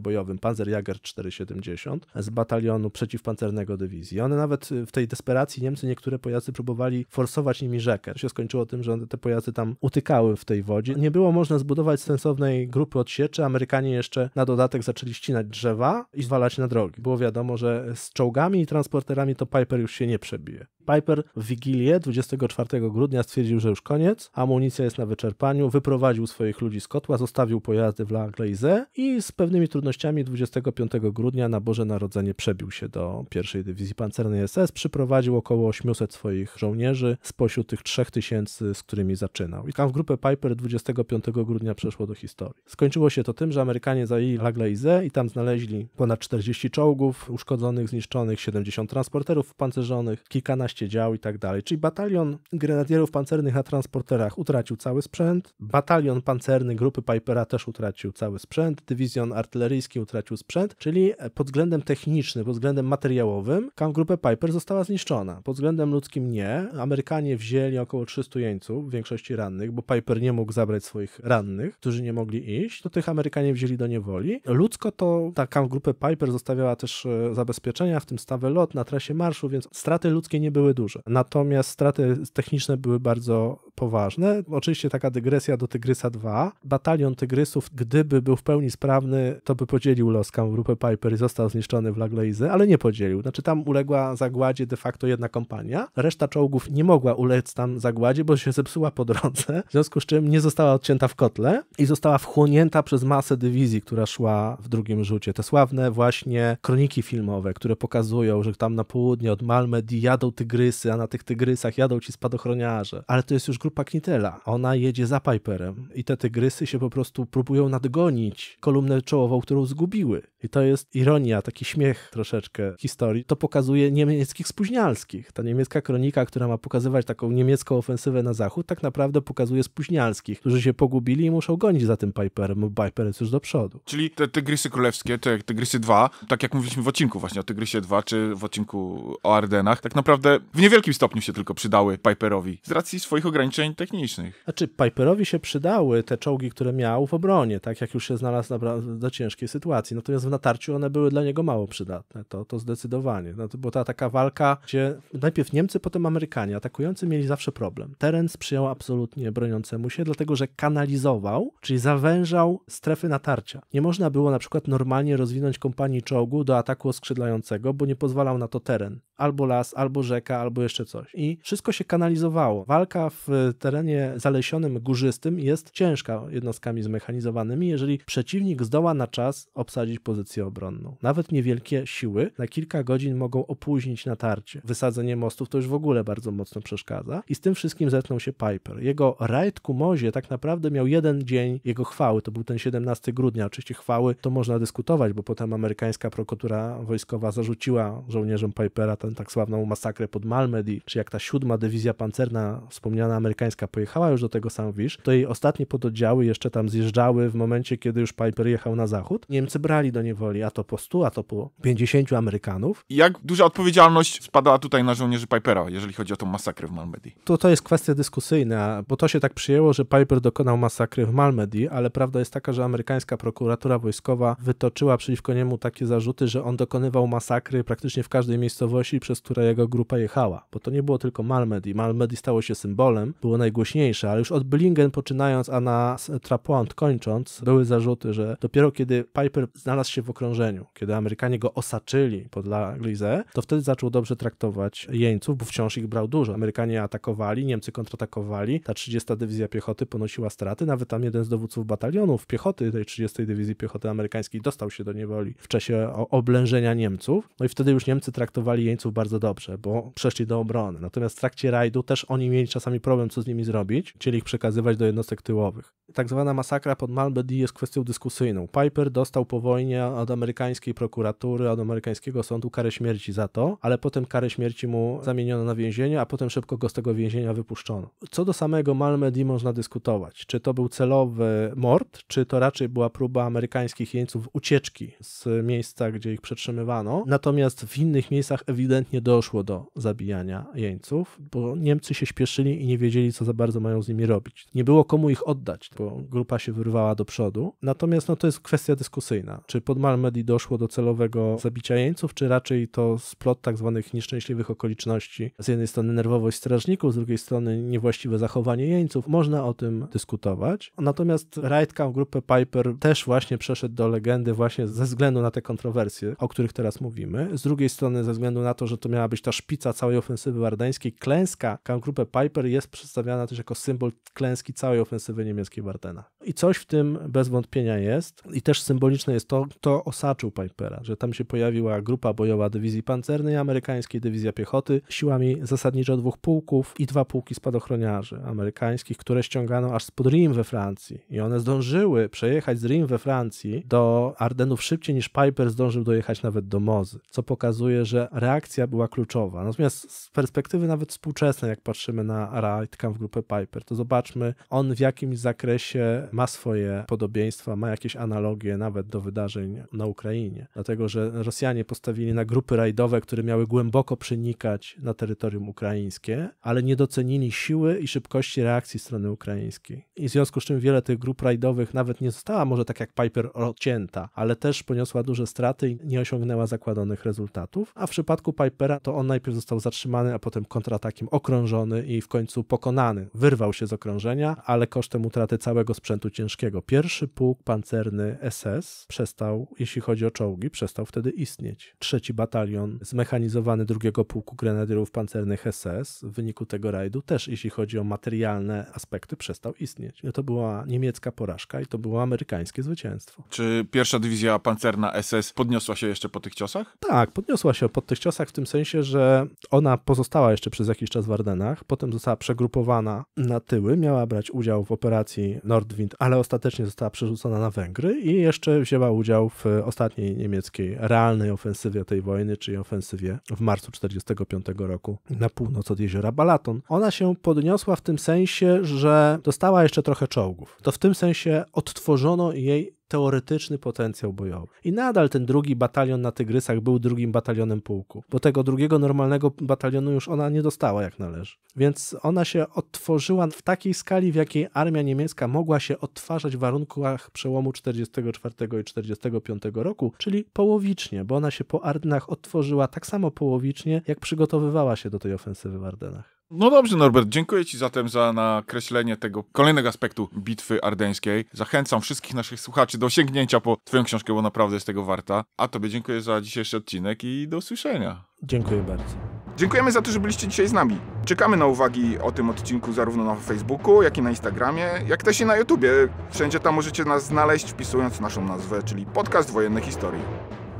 bojowym, Panzerjager 470 z batalionu przeciwpancernego dywizji. One nawet y, w tej desperacji Niemcy niektóre pojazdy próbowali forsować nimi rzekę. To się skończyło tym, że te pojazdy tam utykały w tej wodzie. Nie było można zbudować sensownej grupy odsieczy Amerykanie jeszcze na dodatek zaczęli ścinać drzewa i zwalać na drogi. Było wiadomo, że z czołgami i transporterami to Piper już się nie przebije. Piper w Wigilię 24 grudnia stwierdził, że już koniec, amunicja jest na wyczerpaniu, wyprowadził swoich ludzi z kotła, zostawił pojazdy w La Glaise i z pewnymi trudnościami 25 grudnia na Boże Narodzenie przebił się do pierwszej Dywizji Pancernej SS, przyprowadził około 800 swoich żołnierzy spośród tych 3000, z którymi zaczynał. I tam w grupę Piper 25 grudnia przeszło do historii. Skończyło się to tym, że Amerykanie zajęli Laglaise i tam znaleźli ponad 40 czołgów uszkodzonych, zniszczonych, 70 transporterów pancerzonych, kilkanaście dział i tak dalej. Czyli batalion grenadierów pancernych na transporterach utracił cały sprzęt, batalion pancerny grupy Pipera też utracił cały sprzęt, dywizjon artyleryjski utracił sprzęt, czyli e, pod względem technicznym, pod względem materiałowym kamp grupę Piper została zniszczona. Pod względem ludzkim nie. Amerykanie wzięli około 300 jeńców, w większości rannych, bo Piper nie mógł zabrać swoich rannych, którzy którzy nie mogli iść, to tych Amerykanie wzięli do niewoli. Ludzko to ta grupę Piper zostawiała też e, zabezpieczenia, w tym stawy lot na trasie marszu, więc straty ludzkie nie były duże. Natomiast straty techniczne były bardzo poważne. Oczywiście taka dygresja do Tygrysa 2. Batalion Tygrysów, gdyby był w pełni sprawny, to by podzielił los grupę Piper i został zniszczony w Lagleize, ale nie podzielił. Znaczy tam uległa zagładzie de facto jedna kompania. Reszta czołgów nie mogła ulec tam zagładzie, bo się zepsuła po drodze, w związku z czym nie została odcięta w kotle i została wchłonięta przez masę dywizji, która szła w drugim rzucie. Te sławne właśnie kroniki filmowe, które pokazują, że tam na południe od Malmedy jadą tygrysy, a na tych tygrysach jadą ci spadochroniarze. Ale to jest już grupa Knitela. Ona jedzie za Piperem i te tygrysy się po prostu próbują nadgonić kolumnę czołową, którą zgubiły. I to jest ironia, taki śmiech troszeczkę historii. To pokazuje niemieckich spóźnialskich. Ta niemiecka kronika, która ma pokazywać taką niemiecką ofensywę na zachód, tak naprawdę pokazuje spóźnialskich, którzy się pogubili i muszą gonić za tym Piperem, bo Piper jest już do przodu. Czyli te Tygrysy Królewskie, te Tygrysy 2, tak jak mówiliśmy w odcinku właśnie o Tygrysie 2, czy w odcinku o Ardenach, tak naprawdę w niewielkim stopniu się tylko przydały Piperowi z racji swoich ograniczeń technicznych. Znaczy, Piperowi się przydały te czołgi, które miał w obronie, tak jak już się znalazł do ciężkiej sytuacji. Natomiast natarciu one były dla niego mało przydatne, to, to zdecydowanie. No, to była ta taka walka, gdzie najpierw Niemcy, potem Amerykanie. Atakujący mieli zawsze problem. Teren sprzyjał absolutnie broniącemu się, dlatego że kanalizował, czyli zawężał strefy natarcia. Nie można było na przykład normalnie rozwinąć kompanii czołgu do ataku skrzydlającego, bo nie pozwalał na to teren. Albo las, albo rzeka, albo jeszcze coś. I wszystko się kanalizowało. Walka w terenie zalesionym, górzystym jest ciężka jednostkami zmechanizowanymi, jeżeli przeciwnik zdoła na czas obsadzić pozycję pozycję obronną. Nawet niewielkie siły na kilka godzin mogą opóźnić natarcie. Wysadzenie mostów to już w ogóle bardzo mocno przeszkadza i z tym wszystkim zetknął się Piper. Jego rajd ku Mozie tak naprawdę miał jeden dzień jego chwały, to był ten 17 grudnia. Oczywiście chwały to można dyskutować, bo potem amerykańska prokuratura wojskowa zarzuciła żołnierzom Pipera tę tak sławną masakrę pod Malmedy, czy jak ta siódma dywizja pancerna wspomniana amerykańska pojechała już do tego Samwisz, to jej ostatnie pododdziały jeszcze tam zjeżdżały w momencie, kiedy już Piper jechał na zachód. Niemcy brali do niej niewoli, a to po 100, a to po 50 Amerykanów. Jak duża odpowiedzialność spadała tutaj na żołnierzy Pipera, jeżeli chodzi o tę masakrę w Malmedy? To, to jest kwestia dyskusyjna, bo to się tak przyjęło, że Piper dokonał masakry w Malmedy, ale prawda jest taka, że amerykańska prokuratura wojskowa wytoczyła przeciwko niemu takie zarzuty, że on dokonywał masakry praktycznie w każdej miejscowości, przez które jego grupa jechała. Bo to nie było tylko Malmedy. Malmedy stało się symbolem, było najgłośniejsze, ale już od Billingen poczynając, a na Trapoint kończąc, były zarzuty, że dopiero kiedy Piper znalazł się w okrążeniu. Kiedy Amerykanie go osaczyli pod La Glizę, to wtedy zaczął dobrze traktować jeńców, bo wciąż ich brał dużo. Amerykanie atakowali, Niemcy kontratakowali, ta 30. Dywizja Piechoty ponosiła straty, nawet tam jeden z dowódców batalionów piechoty tej 30. Dywizji Piechoty Amerykańskiej dostał się do niewoli w czasie oblężenia Niemców, no i wtedy już Niemcy traktowali jeńców bardzo dobrze, bo przeszli do obrony. Natomiast w trakcie rajdu też oni mieli czasami problem, co z nimi zrobić, chcieli ich przekazywać do jednostek tyłowych. Tak zwana masakra pod Malbedi jest kwestią dyskusyjną. Piper dostał po wojnie od amerykańskiej prokuratury, od amerykańskiego sądu karę śmierci za to, ale potem karę śmierci mu zamieniono na więzienie, a potem szybko go z tego więzienia wypuszczono. Co do samego Malmedy można dyskutować. Czy to był celowy mord, czy to raczej była próba amerykańskich jeńców ucieczki z miejsca, gdzie ich przetrzymywano. Natomiast w innych miejscach ewidentnie doszło do zabijania jeńców, bo Niemcy się śpieszyli i nie wiedzieli, co za bardzo mają z nimi robić. Nie było komu ich oddać, bo grupa się wyrwała do przodu. Natomiast no, to jest kwestia dyskusyjna. Czy pod Malmedy doszło do celowego zabicia jeńców, czy raczej to splot tak zwanych nieszczęśliwych okoliczności? Z jednej strony nerwowość strażników, z drugiej strony niewłaściwe zachowanie jeńców. Można o tym dyskutować. Natomiast Camp grupę Piper też właśnie przeszedł do legendy właśnie ze względu na te kontrowersje, o których teraz mówimy. Z drugiej strony ze względu na to, że to miała być ta szpica całej ofensywy wardeńskiej, klęska Kampgrupę Piper jest przedstawiana też jako symbol klęski całej ofensywy niemieckiej Wardena. I coś w tym bez wątpienia jest. I też symboliczne jest to, kto osaczył Pipera, że tam się pojawiła grupa bojowa dywizji pancernej amerykańskiej, dywizja piechoty, siłami zasadniczo dwóch pułków i dwa pułki spadochroniarzy amerykańskich, które ściągano aż spod Rim we Francji. I one zdążyły przejechać z Rim we Francji do Ardenów szybciej niż Piper zdążył dojechać nawet do Mozy, co pokazuje, że reakcja była kluczowa. Natomiast z perspektywy nawet współczesnej, jak patrzymy na Araitkę w grupę Piper, to zobaczmy, on w jakimś zakresie ma swoje podobieństwa, ma jakieś analogie nawet do wydarzeń na Ukrainie. Dlatego, że Rosjanie postawili na grupy rajdowe, które miały głęboko przenikać na terytorium ukraińskie, ale nie docenili siły i szybkości reakcji strony ukraińskiej. I w związku z czym wiele tych grup rajdowych nawet nie została może tak jak Piper odcięta, ale też poniosła duże straty i nie osiągnęła zakładanych rezultatów. A w przypadku Pipera to on najpierw został zatrzymany, a potem kontratakiem okrążony i w końcu pokonany. Wyrwał się z okrążenia, ale kosztem utraty całego sprzętu sprzętu ciężkiego. Pierwszy pułk pancerny SS przestał, jeśli chodzi o czołgi, przestał wtedy istnieć. Trzeci batalion zmechanizowany drugiego pułku grenadierów pancernych SS w wyniku tego rajdu też, jeśli chodzi o materialne aspekty, przestał istnieć. To była niemiecka porażka i to było amerykańskie zwycięstwo. Czy pierwsza dywizja pancerna SS podniosła się jeszcze po tych ciosach? Tak, podniosła się po tych ciosach w tym sensie, że ona pozostała jeszcze przez jakiś czas w Ardenach, potem została przegrupowana na tyły, miała brać udział w operacji Nordwind ale ostatecznie została przerzucona na Węgry i jeszcze wzięła udział w e, ostatniej niemieckiej realnej ofensywie tej wojny, czyli ofensywie w marcu 1945 roku na północ od jeziora Balaton. Ona się podniosła w tym sensie, że dostała jeszcze trochę czołgów. To w tym sensie odtworzono jej teoretyczny potencjał bojowy. I nadal ten drugi batalion na Tygrysach był drugim batalionem pułku, bo tego drugiego normalnego batalionu już ona nie dostała jak należy. Więc ona się odtworzyła w takiej skali, w jakiej armia niemiecka mogła się odtwarzać w warunkach przełomu 44 i 45 roku, czyli połowicznie, bo ona się po Ardenach odtworzyła tak samo połowicznie, jak przygotowywała się do tej ofensywy w Ardenach. No dobrze, Norbert, dziękuję Ci zatem za nakreślenie tego kolejnego aspektu bitwy ardeńskiej. Zachęcam wszystkich naszych słuchaczy do sięgnięcia po Twoją książkę, bo naprawdę jest tego warta. A Tobie dziękuję za dzisiejszy odcinek i do usłyszenia. Dziękuję bardzo. Dziękujemy za to, że byliście dzisiaj z nami. Czekamy na uwagi o tym odcinku zarówno na Facebooku, jak i na Instagramie, jak też i na YouTubie. Wszędzie tam możecie nas znaleźć wpisując naszą nazwę, czyli Podcast Wojenne Historii.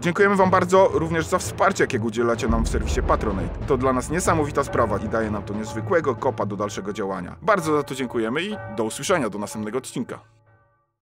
Dziękujemy Wam bardzo również za wsparcie, jakiego udzielacie nam w serwisie Patronate. To dla nas niesamowita sprawa i daje nam to niezwykłego kopa do dalszego działania. Bardzo za to dziękujemy i do usłyszenia do następnego odcinka.